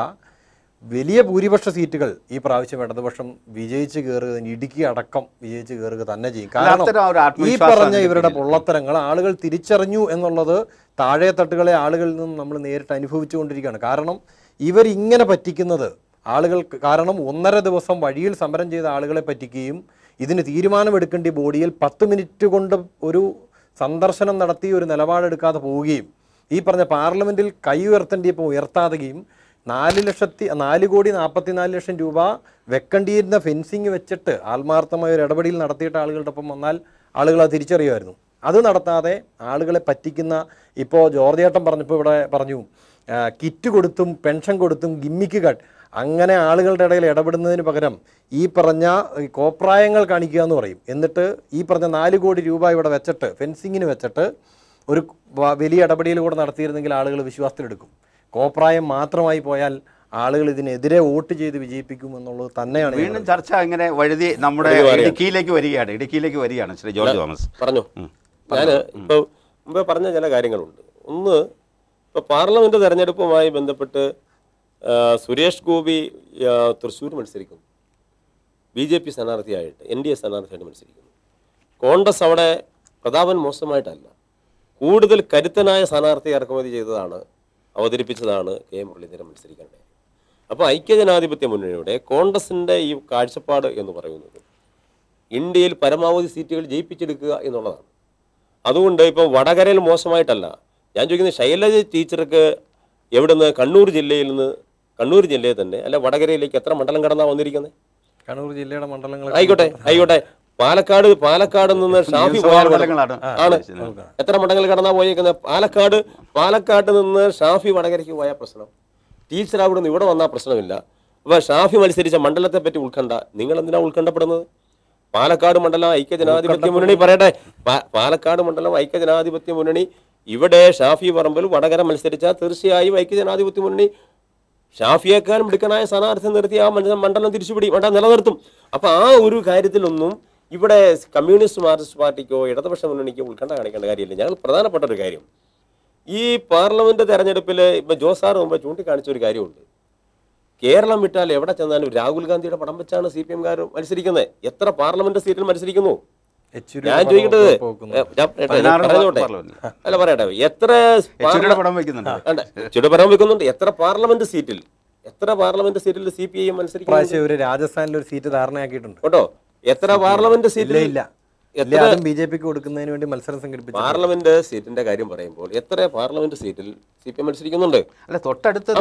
വലിയ ഭൂരിപക്ഷ സീറ്റുകൾ ഈ പ്രാവശ്യം ഇടതുപക്ഷം വിജയിച്ച് കയറുക ഇടുക്കി അടക്കം വിജയിച്ച് കയറുക തന്നെ ചെയ്യും കാരണം ഈ പറഞ്ഞ ഇവരുടെ പൊള്ളത്തരങ്ങൾ ആളുകൾ തിരിച്ചറിഞ്ഞു എന്നുള്ളത് താഴെ തട്ടുകളെ ആളുകളിൽ നിന്നും നമ്മൾ നേരിട്ട് അനുഭവിച്ചുകൊണ്ടിരിക്കുകയാണ് കാരണം ഇവരിങ്ങനെ പറ്റിക്കുന്നത് ആളുകൾ കാരണം ഒന്നര ദിവസം വഴിയിൽ സമരം ചെയ്ത ആളുകളെ പറ്റിക്കുകയും ഇതിന് തീരുമാനമെടുക്കേണ്ട ബോഡിയിൽ പത്ത് മിനിറ്റ് കൊണ്ട് ഒരു സന്ദർശനം നടത്തി ഒരു നിലപാടെടുക്കാതെ പോവുകയും ഈ പറഞ്ഞ പാർലമെൻറ്റിൽ കൈ ഇപ്പോൾ ഉയർത്താതെയും നാല് ലക്ഷത്തി നാല് കോടി നാൽപ്പത്തിനാല് ലക്ഷം രൂപ വെക്കേണ്ടിയിരുന്ന ഫെൻസിങ് വെച്ചിട്ട് ആത്മാർത്ഥമായ ഒരു ഇടപെടിയിൽ നടത്തിയിട്ട് ആളുകളുടെ ഒപ്പം വന്നാൽ ആളുകൾ അത് തിരിച്ചറിയുമായിരുന്നു അത് നടത്താതെ ആളുകളെ പറ്റിക്കുന്ന ഇപ്പോൾ ജോർജേട്ടൻ പറഞ്ഞപ്പോൾ ഇവിടെ പറഞ്ഞു കിറ്റ് കൊടുത്തും പെൻഷൻ കൊടുത്തും ഗിമ്മിക്ക് കട്ട് അങ്ങനെ ആളുകളുടെ ഇടയിൽ ഇടപെടുന്നതിന് പകരം ഈ പറഞ്ഞ കോപ്രായങ്ങൾ കാണിക്കുക എന്ന് പറയും എന്നിട്ട് ഈ പറഞ്ഞ നാല് കോടി രൂപ ഇവിടെ വെച്ചിട്ട് ഫെൻസിങ്ങിന് വെച്ചിട്ട് ഒരു വലിയ ഇടപെടലിലൂടെ നടത്തിയിരുന്നെങ്കിൽ ആളുകൾ വിശ്വാസത്തിലെടുക്കും കോപ്രായം മാത്രമായി പോയാൽ ആളുകൾ ഇതിനെതിരെ വോട്ട് ചെയ്ത് വിജയിപ്പിക്കുമെന്നുള്ളത് തന്നെയാണ് വീണ്ടും ചർച്ച ഇങ്ങനെ വഴുതി നമ്മുടെ ഇടുക്കിയിലേക്ക് വരികയാണ് ഇടുക്കിയിലേക്ക് വരികയാണ് ശ്രീ ജോർജ് തോമസ് പറഞ്ഞു ഞാൻ ഇപ്പോൾ മുമ്പ് പറഞ്ഞ ചില കാര്യങ്ങളുണ്ട് ഒന്ന് ഇപ്പോൾ പാർലമെന്റ് തെരഞ്ഞെടുപ്പുമായി ബന്ധപ്പെട്ട് സുരേഷ് ഗോപി തൃശ്ശൂർ മത്സരിക്കുന്നു ബി ജെ പി സ്ഥാനാർത്ഥിയായിട്ട് എൻ ഡി എ സ്ഥാനാർത്ഥിയായിട്ട് മത്സരിക്കുന്നു കോൺഗ്രസ് അവിടെ പ്രതാപൻ മോശമായിട്ടല്ല കൂടുതൽ കരുത്തനായ സ്ഥാനാർത്ഥി ഇറക്കുമതി ചെയ്തതാണ് അവതരിപ്പിച്ചതാണ് കെ മുരളീധരൻ മത്സരിക്കേണ്ടത് അപ്പോൾ ഐക്യജനാധിപത്യ മുന്നണിയുടെ കോൺഗ്രസിൻ്റെ ഈ കാഴ്ചപ്പാട് എന്ന് പറയുന്നത് ഇന്ത്യയിൽ പരമാവധി സീറ്റുകൾ ജയിപ്പിച്ചെടുക്കുക എന്നുള്ളതാണ് അതുകൊണ്ട് ഇപ്പോൾ വടകരയിൽ മോശമായിട്ടല്ല ഞാൻ ചോദിക്കുന്നത് ശൈലജ ടീച്ചർക്ക് എവിടുന്ന് കണ്ണൂർ ജില്ലയിൽ നിന്ന് കണ്ണൂർ ജില്ലയിൽ തന്നെ അല്ല വടകരയിലേക്ക് എത്ര മണ്ഡലം കടന്നാണ് വന്നിരിക്കുന്നത് കണ്ണൂർ ജില്ലയുടെ മണ്ഡലങ്ങൾ ആയിക്കോട്ടെ ആയിക്കോട്ടെ പാലക്കാട് പാലക്കാട് നിന്ന് ഷാഫി പോയാൽ ആണ് എത്ര മഠങ്ങൾ കടന്നാ പോയേക്കുന്നത് പാലക്കാട് പാലക്കാട് നിന്ന് ഷാഫി വടകരയ്ക്ക് പോയ പ്രശ്നം ടീച്ചർ അവിടെ നിന്ന് ഇവിടെ വന്നാൽ പ്രശ്നമില്ല അപ്പൊ ഷാഫി മത്സരിച്ച മണ്ഡലത്തെ പറ്റി ഉൾക്കണ്ട നിങ്ങൾ എന്തിനാ ഉൾക്കണ്ടപ്പെടുന്നത് പാലക്കാട് മണ്ഡലം ഐക്യ ജനാധിപത്യ മുന്നണി പറയട്ടെ പാലക്കാട് മണ്ഡലം ഐക്യ ജനാധിപത്യ മുന്നണി ഇവിടെ ഷാഫി പറമ്പിൽ വടകര മത്സരിച്ചാൽ തീർച്ചയായും ഐക്യ ജനാധിപത്യ മുന്നണി ഷാഫിയേക്കാൾ മിടുക്കനായ സ്ഥാനാർത്ഥി നിർത്തി ആ മണ്ഡലം തിരിച്ചുപിടി വേണ്ട നിലനിർത്തും അപ്പോൾ ആ ഒരു കാര്യത്തിലൊന്നും ഇവിടെ കമ്മ്യൂണിസ്റ്റ് മാർക്സിസ്റ്റ് പാർട്ടിക്കോ ഇടതുപക്ഷ മുന്നണിക്കോ ഉത്കണ്ഠ കാണിക്കേണ്ട കാര്യമില്ല ഞങ്ങൾ പ്രധാനപ്പെട്ട ഒരു കാര്യം ഈ പാർലമെന്റ് തെരഞ്ഞെടുപ്പിൽ ഇപ്പൊ ജോസാർ മുമ്പ് ചൂണ്ടിക്കാണിച്ച ഒരു കാര്യമുണ്ട് കേരളം വിട്ടാൽ എവിടെ ചെന്നാലും രാഹുൽ ഗാന്ധിയുടെ പടം വെച്ചാണ് സി പി എംകാർ മത്സരിക്കുന്നത് എത്ര പാർലമെന്റ് സീറ്റിൽ മത്സരിക്കുന്നു ഞാൻ ചോദിക്കട്ടെ അല്ല പറയട്ടെ എത്ര ചുടു പടം വെക്കുന്നുണ്ട് എത്ര പാർലമെന്റ് സീറ്റിൽ എത്ര പാർലമെന്റ് സീറ്റിൽ സി പി ഐ മത്സരിക്കും രാജസ്ഥാനിൽ ഒരു സീറ്റ് ധാരണയാക്കിയിട്ടുണ്ട് കേട്ടോ എത്ര പാർലമെന്റ് സീറ്റ് ഇല്ല ബി ജെ പിക്ക് കൊടുക്കുന്നതിന് വേണ്ടി മത്സരം സംഘടിപ്പിച്ചു പാർലമെന്റ് സീറ്റിന്റെ കാര്യം പറയുമ്പോൾ എത്ര പാർലമെന്റ് സീറ്റിൽ സി പി എം മത്സരിക്കുന്നുണ്ട് അല്ല തൊട്ടടുത്ത്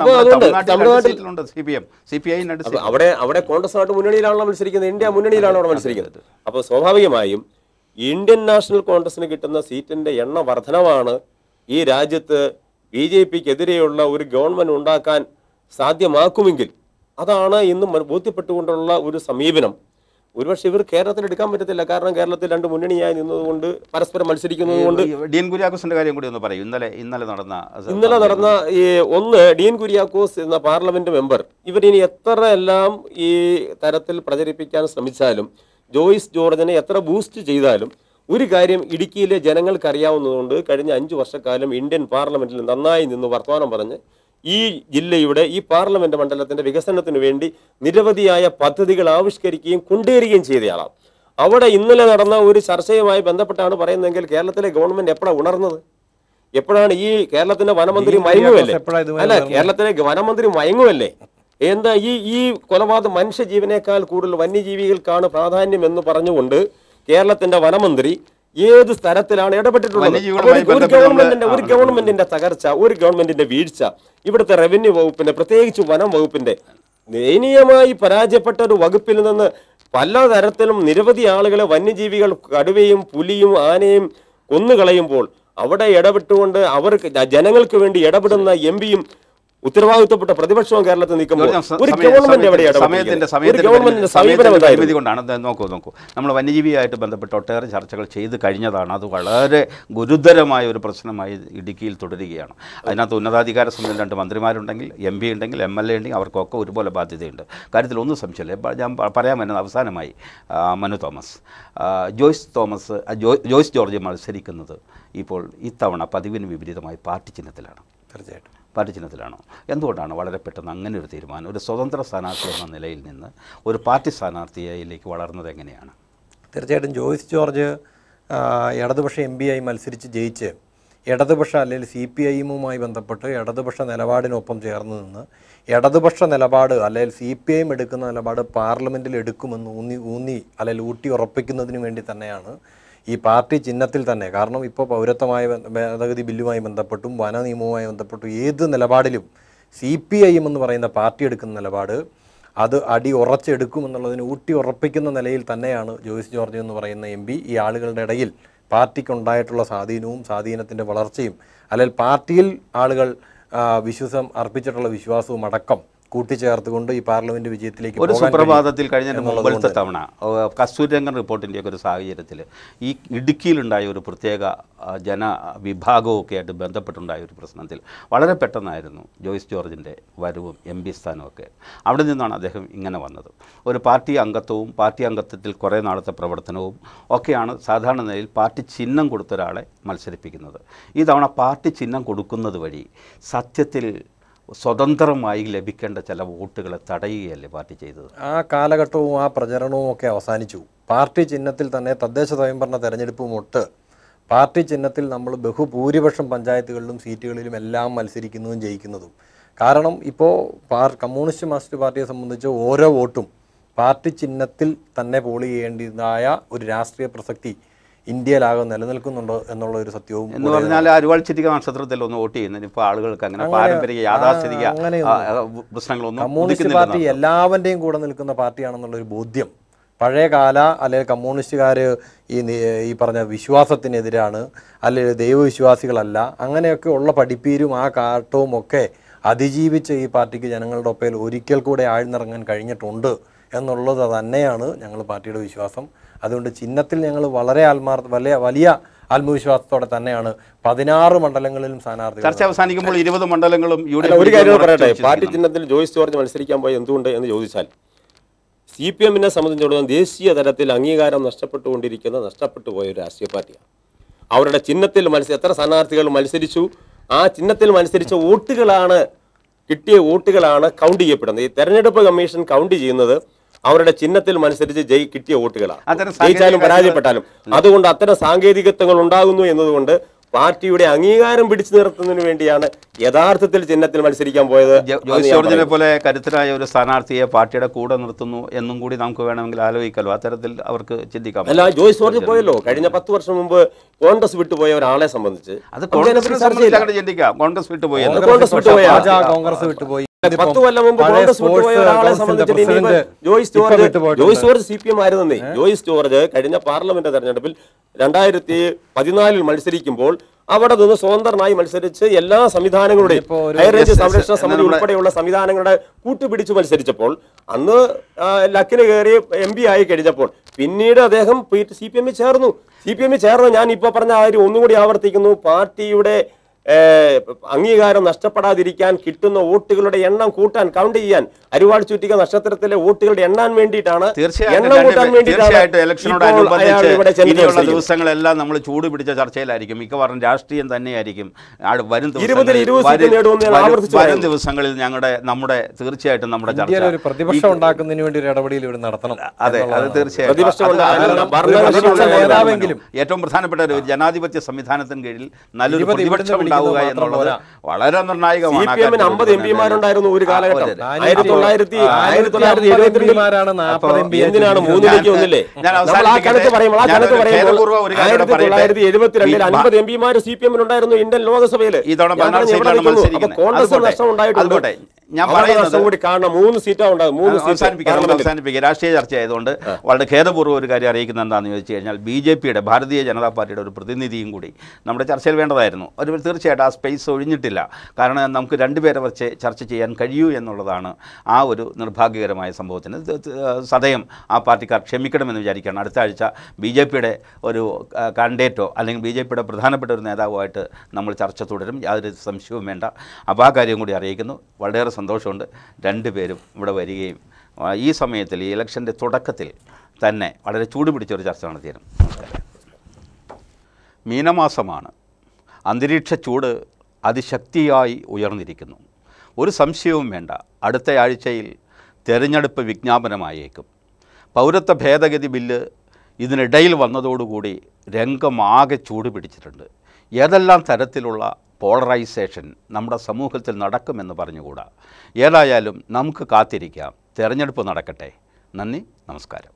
അവിടെ അവിടെ കോൺഗ്രസ് ആയിട്ട് മുന്നണിയിലാണല്ലോ മത്സരിക്കുന്നത് ഇന്ത്യ മുന്നണിയിലാണ് അവിടെ മത്സരിക്കുന്നത് അപ്പോൾ സ്വാഭാവികമായും ഇന്ത്യൻ നാഷണൽ കോൺഗ്രസിന് കിട്ടുന്ന സീറ്റിന്റെ എണ്ണ വർധനവാണ് ഈ രാജ്യത്ത് ബി ജെ പിക്കെതിരെയുള്ള ഒരു ഗവൺമെന്റ് ഉണ്ടാക്കാൻ സാധ്യമാക്കുമെങ്കിൽ അതാണ് ഇന്ന് ബോധ്യപ്പെട്ടുകൊണ്ടുള്ള ഒരു സമീപനം ഒരുപക്ഷെ ഇവർ കേരളത്തിൽ എടുക്കാൻ പറ്റത്തില്ല കാരണം കേരളത്തിൽ രണ്ട് മുന്നണിയായി നിന്നതുകൊണ്ട് പരസ്പരം മത്സരിക്കുന്നതുകൊണ്ട് ഡി എൻ കുര്യാക്കോസിന്റെ കാര്യം കൂടി ഒന്ന് പറയും ഇന്നലെ ഇന്നലെ നടന്ന ഇന്നലെ നടന്ന ഈ ഒന്ന് ഡി എൻ കുര്യാക്കോസ് എന്ന പാർലമെന്റ് മെമ്പർ ഇവർ ഇനി എത്ര എല്ലാം ഈ തരത്തിൽ പ്രചരിപ്പിക്കാൻ ശ്രമിച്ചാലും ജോയിസ് ജോർജിനെ എത്ര ബൂസ്റ്റ് ചെയ്താലും ഒരു കാര്യം ഇടുക്കിയിലെ അറിയാവുന്നതുകൊണ്ട് കഴിഞ്ഞ അഞ്ച് വർഷക്കാലം ഇന്ത്യൻ പാർലമെന്റിൽ നന്നായി നിന്ന് വർത്തമാനം പറഞ്ഞ് ഈ ജില്ലയുടെ ഈ പാർലമെന്റ് മണ്ഡലത്തിന്റെ വികസനത്തിനു വേണ്ടി നിരവധിയായ പദ്ധതികൾ ആവിഷ്കരിക്കുകയും കൊണ്ടുവരികയും ചെയ്തയാളാണ് അവിടെ ഇന്നലെ നടന്ന ഒരു ചർച്ചയുമായി ബന്ധപ്പെട്ടാണ് പറയുന്നതെങ്കിൽ കേരളത്തിലെ ഗവൺമെന്റ് എപ്പോഴാണ് ഉണർന്നത് എപ്പോഴാണ് ഈ കേരളത്തിന്റെ വനമന്ത്രി മയങ്ങുമല്ലേ അല്ല കേരളത്തിലെ വനമന്ത്രി മയങ്ങുമല്ലേ എന്താ ഈ ഈ കൊലപാതക മനുഷ്യജീവനേക്കാൾ കൂടുതൽ വന്യജീവികൾക്കാണ് പ്രാധാന്യം എന്ന് പറഞ്ഞുകൊണ്ട് കേരളത്തിന്റെ വനമന്ത്രി ഏത് സ്ഥലത്തിലാണ് ഇടപെട്ടിട്ടുള്ളത് ഒരു ഗവൺമെന്റിന്റെ ഒരു ഗവൺമെന്റിന്റെ തകർച്ച ഒരു ഗവൺമെന്റിന്റെ വീഴ്ച ഇവിടുത്തെ റവന്യൂ വകുപ്പിന്റെ പ്രത്യേകിച്ച് വനം വകുപ്പിന്റെ ദയനീയമായി പരാജയപ്പെട്ട ഒരു വകുപ്പിൽ നിന്ന് പല തരത്തിലും നിരവധി ആളുകളെ വന്യജീവികൾ കടുവയും പുലിയും ആനയും കൊന്നുകളയുമ്പോൾ അവിടെ ഇടപെട്ടുകൊണ്ട് അവർക്ക് ജനങ്ങൾക്ക് വേണ്ടി ഇടപെടുന്ന എം പിയും ഉത്തരവാദിത്വപ്പെട്ട പ്രതിപക്ഷവും കേരളത്തിൽ നിൽക്കുമ്പോൾ ഒരു നോക്കൂ നോക്കൂ നമ്മൾ വന്യജീവിയായിട്ട് ബന്ധപ്പെട്ട ഒട്ടേറെ ചർച്ചകൾ ചെയ്ത് കഴിഞ്ഞതാണ് അത് വളരെ ഗുരുതരമായ ഒരു പ്രശ്നമായി ഇടുക്കിയിൽ തുടരുകയാണ് അതിനകത്ത് ഉന്നതാധികാര സമിതിയിൽ രണ്ട് മന്ത്രിമാരുണ്ടെങ്കിൽ എം പി ഉണ്ടെങ്കിൽ എം എൽ എ ഉണ്ടെങ്കിൽ അവർക്കൊക്കെ ഒരുപോലെ ബാധ്യതയുണ്ട് കാര്യത്തിൽ ഒന്നും സംശയമില്ല ഞാൻ പറയാൻ വരുന്നത് അവസാനമായി മനു തോമസ് ജോയ്സ് തോമസ് ജോയ്സ് ജോർജ് മത്സരിക്കുന്നത് ഇപ്പോൾ ഇത്തവണ പതിവിന് വിപരീതമായി പാർട്ടി ചിഹ്നത്തിലാണ് തീർച്ചയായിട്ടും പാർട്ടി ചിഹ്നത്തിലാണോ എന്തുകൊണ്ടാണ് വളരെ പെട്ടെന്ന് അങ്ങനെ ഒരു തീരുമാനം ഒരു സ്വതന്ത്ര സ്ഥാനാർത്ഥി എന്ന നിലയിൽ നിന്ന് ഒരു പാർട്ടി സ്ഥാനാർത്ഥിയിലേക്ക് വളർന്നത് എങ്ങനെയാണ് തീർച്ചയായിട്ടും ജോയിസ് ജോർജ് ഇടതുപക്ഷ എം പി ആയി മത്സരിച്ച് ജയിച്ച് ഇടതുപക്ഷ അല്ലെങ്കിൽ സി പി ഐയുമായി ബന്ധപ്പെട്ട് ഇടതുപക്ഷ നിലപാടിനൊപ്പം ചേർന്ന് നിന്ന് ഇടതുപക്ഷ നിലപാട് അല്ലെങ്കിൽ സി പി ഐ എടുക്കുന്ന നിലപാട് പാർലമെൻറ്റിൽ എടുക്കുമെന്ന് ഊന്നി ഊന്നി അല്ലെങ്കിൽ ഊട്ടി ഉറപ്പിക്കുന്നതിന് വേണ്ടി തന്നെയാണ് ഈ പാർട്ടി ചിഹ്നത്തിൽ തന്നെ കാരണം ഇപ്പോൾ പൗരത്വമായ ഭേദഗതി ബില്ലുമായി ബന്ധപ്പെട്ടും വന നിയമവുമായി ബന്ധപ്പെട്ടും ഏത് നിലപാടിലും സി പി ഐ എം എന്ന് പറയുന്ന പാർട്ടി എടുക്കുന്ന നിലപാട് അത് അടി ഉറച്ചെടുക്കുമെന്നുള്ളതിന് ഊട്ടി ഉറപ്പിക്കുന്ന നിലയിൽ തന്നെയാണ് ജോയിസ് ജോർജ് എന്ന് പറയുന്ന എം പി ഈ ആളുകളുടെ ഇടയിൽ പാർട്ടിക്കുണ്ടായിട്ടുള്ള സ്വാധീനവും സ്വാധീനത്തിൻ്റെ വളർച്ചയും അല്ലെങ്കിൽ പാർട്ടിയിൽ ആളുകൾ വിശ്വാസം അർപ്പിച്ചിട്ടുള്ള വിശ്വാസവും അടക്കം കൂട്ടിച്ചേർത്തുകൊണ്ട് ഈ പാർലമെന്റ് വിജയത്തിലേക്ക് ഒരു സുപ്രഭാതത്തിൽ കഴിഞ്ഞ മുമ്പത്തെ തവണ കസ്തൂരിരംഗൻ ഒക്കെ ഒരു സാഹചര്യത്തിൽ ഈ ഇടുക്കിയിലുണ്ടായ ഒരു പ്രത്യേക ജനവിഭാഗമൊക്കെ ആയിട്ട് ബന്ധപ്പെട്ടുണ്ടായ ഒരു പ്രശ്നത്തിൽ വളരെ പെട്ടെന്നായിരുന്നു ജോയിസ് ജോർജിൻ്റെ വരവും എം പി സ്ഥാനമൊക്കെ അവിടെ നിന്നാണ് അദ്ദേഹം ഇങ്ങനെ വന്നത് ഒരു പാർട്ടി അംഗത്വവും പാർട്ടി അംഗത്വത്തിൽ കുറേ നാളത്തെ പ്രവർത്തനവും ഒക്കെയാണ് സാധാരണ നിലയിൽ പാർട്ടി ചിഹ്നം കൊടുത്ത ഒരാളെ മത്സരിപ്പിക്കുന്നത് ഈ തവണ പാർട്ടി ചിഹ്നം കൊടുക്കുന്നത് വഴി സത്യത്തിൽ സ്വതന്ത്രമായി ലഭിക്കേണ്ട ചില വോട്ടുകളെ തടയുകയല്ലേ പാർട്ടി ചെയ്തത് ആ കാലഘട്ടവും ആ പ്രചരണവും ഒക്കെ അവസാനിച്ചു പാർട്ടി ചിഹ്നത്തിൽ തന്നെ തദ്ദേശ സ്വയംഭരണ മുട്ട് പാർട്ടി ചിഹ്നത്തിൽ നമ്മൾ ബഹുഭൂരിപക്ഷം പഞ്ചായത്തുകളിലും സീറ്റുകളിലും എല്ലാം മത്സരിക്കുന്നതും ജയിക്കുന്നതും കാരണം ഇപ്പോൾ പാർ കമ്മ്യൂണിസ്റ്റ് മാർക്സിസ്റ്റ് പാർട്ടിയെ സംബന്ധിച്ച് ഓരോ വോട്ടും പാർട്ടി ചിഹ്നത്തിൽ തന്നെ പോൾ ചെയ്യേണ്ടതായ ഒരു രാഷ്ട്രീയ പ്രസക്തി ഇന്ത്യയിലാകെ നിലനിൽക്കുന്നുണ്ടോ എന്നുള്ള ഒരു സത്യവും എന്ന് പറഞ്ഞാൽ അരുവാൾ ചിരിക നക്ഷത്രത്തിൽ ഒന്ന് വോട്ട് ചെയ്യുന്നതിന് ഇപ്പോൾ ആളുകൾക്ക് അങ്ങനെ പാരമ്പര്യ യാഥാസ്ഥിതിക പ്രശ്നങ്ങളൊന്നും കമ്മ്യൂണിസ്റ്റ് പാർട്ടി എല്ലാവരുടെയും കൂടെ നിൽക്കുന്ന പാർട്ടിയാണെന്നുള്ള ഒരു ബോധ്യം പഴയ കാല അല്ലെങ്കിൽ കമ്മ്യൂണിസ്റ്റുകാർ ഈ ഈ പറഞ്ഞ വിശ്വാസത്തിനെതിരാണ് അല്ലെങ്കിൽ ദൈവവിശ്വാസികളല്ല അങ്ങനെയൊക്കെ ഉള്ള പഠിപ്പീരും ആ കാട്ടവും ഒക്കെ അതിജീവിച്ച് ഈ പാർട്ടിക്ക് ജനങ്ങളുടെ ഒപ്പയിൽ ഒരിക്കൽ കൂടെ ആഴ്ന്നിറങ്ങാൻ കഴിഞ്ഞിട്ടുണ്ട് എന്നുള്ളത് തന്നെയാണ് ഞങ്ങൾ പാർട്ടിയുടെ വിശ്വാസം അതുകൊണ്ട് ചിഹ്നത്തിൽ ഞങ്ങൾ വളരെ ആത്മാർ വലിയ വലിയ ആത്മവിശ്വാസത്തോടെ തന്നെയാണ് പതിനാറ് മണ്ഡലങ്ങളിലും സ്ഥാനാർത്ഥി ചർച്ച അവസാനിക്കുമ്പോൾ ഇരുപത് മണ്ഡലങ്ങളും ഒരു കാര്യം പറയട്ടെ പാർട്ടി ചിഹ്നത്തിൽ ജോയിസ് ജോർജ് മത്സരിക്കാൻ പോയി എന്തുകൊണ്ട് എന്ന് ചോദിച്ചാൽ സി പി എമ്മിനെ സംബന്ധിച്ചിടത്തോളം ദേശീയ തലത്തിൽ അംഗീകാരം നഷ്ടപ്പെട്ടുകൊണ്ടിരിക്കുന്ന നഷ്ടപ്പെട്ടു പോയ ഒരു രാഷ്ട്രീയ പാർട്ടിയാണ് അവരുടെ ചിഹ്നത്തിൽ മത്സരി എത്ര സ്ഥാനാർത്ഥികൾ മത്സരിച്ചു ആ ചിഹ്നത്തിൽ മത്സരിച്ച വോട്ടുകളാണ് കിട്ടിയ വോട്ടുകളാണ് കൗണ്ട് ചെയ്യപ്പെടുന്നത് ഈ തെരഞ്ഞെടുപ്പ് കമ്മീഷൻ കൗണ്ട് ചെയ്യുന്നത് അവരുടെ ചിഹ്നത്തിൽ മനുസരിച്ച് ജയി കിട്ടിയ വോട്ടുകളാണ് ജയിച്ചാലും പരാജയപ്പെട്ടാലും അതുകൊണ്ട് അത്തരം സാങ്കേതികത്വങ്ങൾ ഉണ്ടാകുന്നു എന്നതുകൊണ്ട് പാർട്ടിയുടെ അംഗീകാരം പിടിച്ചു നിർത്തുന്നതിന് വേണ്ടിയാണ് യഥാർത്ഥത്തിൽ ചിഹ്നത്തിൽ മത്സരിക്കാൻ പോയത് ജോയിസ് ജോർജിനെ പോലെ കരുത്തരായ ഒരു സ്ഥാനാർത്ഥിയെ പാർട്ടിയുടെ കൂടെ നിർത്തുന്നു എന്നും കൂടി നമുക്ക് വേണമെങ്കിൽ ആലോചിക്കല്ലോ അത്തരത്തിൽ അവർക്ക് ചിന്തിക്കാം അല്ല ജോയിസ് ജോർജ് പോയല്ലോ കഴിഞ്ഞ പത്ത് വർഷം മുമ്പ് കോൺഗ്രസ് വിട്ടുപോയ ഒരാളെ സംബന്ധിച്ച് അത് കോൺഗ്രസ് ചിന്തിക്കാം കോൺഗ്രസ് വിട്ടുപോയി കോൺഗ്രസ് വിട്ടുപോയി കോൺഗ്രസ് വിട്ടുപോയി പത്ത് കൊല്ലം മുമ്പ് ജോർജ് സി പി എം ആയിരുന്നേ ജോയിസ് ജോർജ് കഴിഞ്ഞ പാർലമെന്റ് തെരഞ്ഞെടുപ്പിൽ രണ്ടായിരത്തി പതിനാലിൽ മത്സരിക്കുമ്പോൾ അവിടെ നിന്ന് സ്വതന്ത്രനായി മത്സരിച്ച് എല്ലാ സംവിധാനങ്ങളുടെയും ഹൈറേഞ്ച് സംരക്ഷണ സമിതി ഉൾപ്പെടെയുള്ള സംവിധാനങ്ങളുടെ കൂട്ടുപിടിച്ച് മത്സരിച്ചപ്പോൾ അന്ന് ലക്കിന് കയറി എം പി ആയി കഴിഞ്ഞപ്പോൾ പിന്നീട് അദ്ദേഹം സി പി എമ്മിൽ ചേർന്നു സി പി എമ്മിൽ ചേർന്ന് ഞാൻ ഇപ്പോൾ പറഞ്ഞ ആര് ഒന്നുകൂടി ആവർത്തിക്കുന്നു പാർട്ടിയുടെ അംഗീകാരം നഷ്ടപ്പെടാതിരിക്കാൻ കിട്ടുന്ന വോട്ടുകളുടെ എണ്ണം കൂട്ടാൻ കൗണ്ട് ചെയ്യാൻ അരിവാൾ ചുറ്റിക നക്ഷത്രത്തിലെ വോട്ടുകളുടെ എണ്ണാൻ വേണ്ടിയിട്ടാണ് ഇനിയുള്ള ദിവസങ്ങളെല്ലാം നമ്മൾ ചൂടുപിടിച്ച ചർച്ചയിലായിരിക്കും മിക്കവാറും രാഷ്ട്രീയം തന്നെയായിരിക്കും വരും ദിവസങ്ങളിൽ ഞങ്ങളുടെ നമ്മുടെ തീർച്ചയായിട്ടും നമ്മുടെ ചർച്ച പ്രതിപക്ഷം ഉണ്ടാക്കുന്നതിന് വേണ്ടി ഒരു ഇടപെടൽ ഇവിടെ നടത്തണം അതെ അത് തീർച്ചയായിട്ടും ഏറ്റവും പ്രധാനപ്പെട്ട ഒരു ജനാധിപത്യ സംവിധാനത്തിന് കീഴിൽ നല്ലൊരു പ്രതിപക്ഷം ഉണ്ടാവുക എന്നുള്ളത് വളരെ നിർണായകമാണ് അമ്പത് എം പിമാരുണ്ടായിരുന്നു ഒരു കാലഘട്ടം എന്തിനാണ് ഒന്നില്ലേ ഞാൻ പറയുന്നത് മൂന്ന് മൂന്ന് രാഷ്ട്രീയ ചർച്ച ആയതുകൊണ്ട് വളരെ ഖേദപൂർവ്വം ഒരു കാര്യം അറിയിക്കുന്ന എന്താണെന്ന് ചോദിച്ചു കഴിഞ്ഞാൽ ബി ജെ പിയുടെ ഭാരതീയ ജനതാ പാർട്ടിയുടെ ഒരു പ്രതിനിധിയും കൂടി നമ്മുടെ ചർച്ചയിൽ വേണ്ടതായിരുന്നു ഒരു തീർച്ചയായും തീർച്ചയായിട്ടും ആ സ്പേസ് ഒഴിഞ്ഞിട്ടില്ല കാരണം നമുക്ക് രണ്ടുപേരെ വെച്ച് ചർച്ച ചെയ്യാൻ കഴിയൂ എന്നുള്ളതാണ് ആ ഒരു നിർഭാഗ്യകരമായ സംഭവത്തിന് സദയം ആ പാർട്ടിക്കാർ ക്ഷമിക്കണമെന്ന് വിചാരിക്കുകയാണ് അടുത്ത ആഴ്ച ബി ജെ പിയുടെ ഒരു കാൻഡിഡേറ്റോ അല്ലെങ്കിൽ ബി ജെ പിയുടെ പ്രധാനപ്പെട്ട ഒരു നേതാവുമായിട്ട് നമ്മൾ ചർച്ച തുടരും യാതൊരു സംശയവും വേണ്ട അപ്പോൾ ആ കാര്യം കൂടി അറിയിക്കുന്നു വളരെയേറെ സന്തോഷമുണ്ട് രണ്ടുപേരും ഇവിടെ വരികയും ഈ സമയത്തിൽ ഈ ഇലക്ഷൻ്റെ തുടക്കത്തിൽ തന്നെ വളരെ ചൂടുപിടിച്ചൊരു ചർച്ച നടത്തിയിരുന്നു മീനമാസമാണ് അന്തരീക്ഷ ചൂട് അതിശക്തിയായി ഉയർന്നിരിക്കുന്നു ഒരു സംശയവും വേണ്ട അടുത്ത ആഴ്ചയിൽ തെരഞ്ഞെടുപ്പ് വിജ്ഞാപനമായേക്കും പൗരത്വ ഭേദഗതി ബില്ല് ഇതിനിടയിൽ വന്നതോടുകൂടി രംഗമാകെ ചൂട് പിടിച്ചിട്ടുണ്ട് ഏതെല്ലാം തരത്തിലുള്ള പോളറൈസേഷൻ നമ്മുടെ സമൂഹത്തിൽ നടക്കുമെന്ന് പറഞ്ഞുകൂടാ ഏതായാലും നമുക്ക് കാത്തിരിക്കാം തിരഞ്ഞെടുപ്പ് നടക്കട്ടെ നന്ദി നമസ്കാരം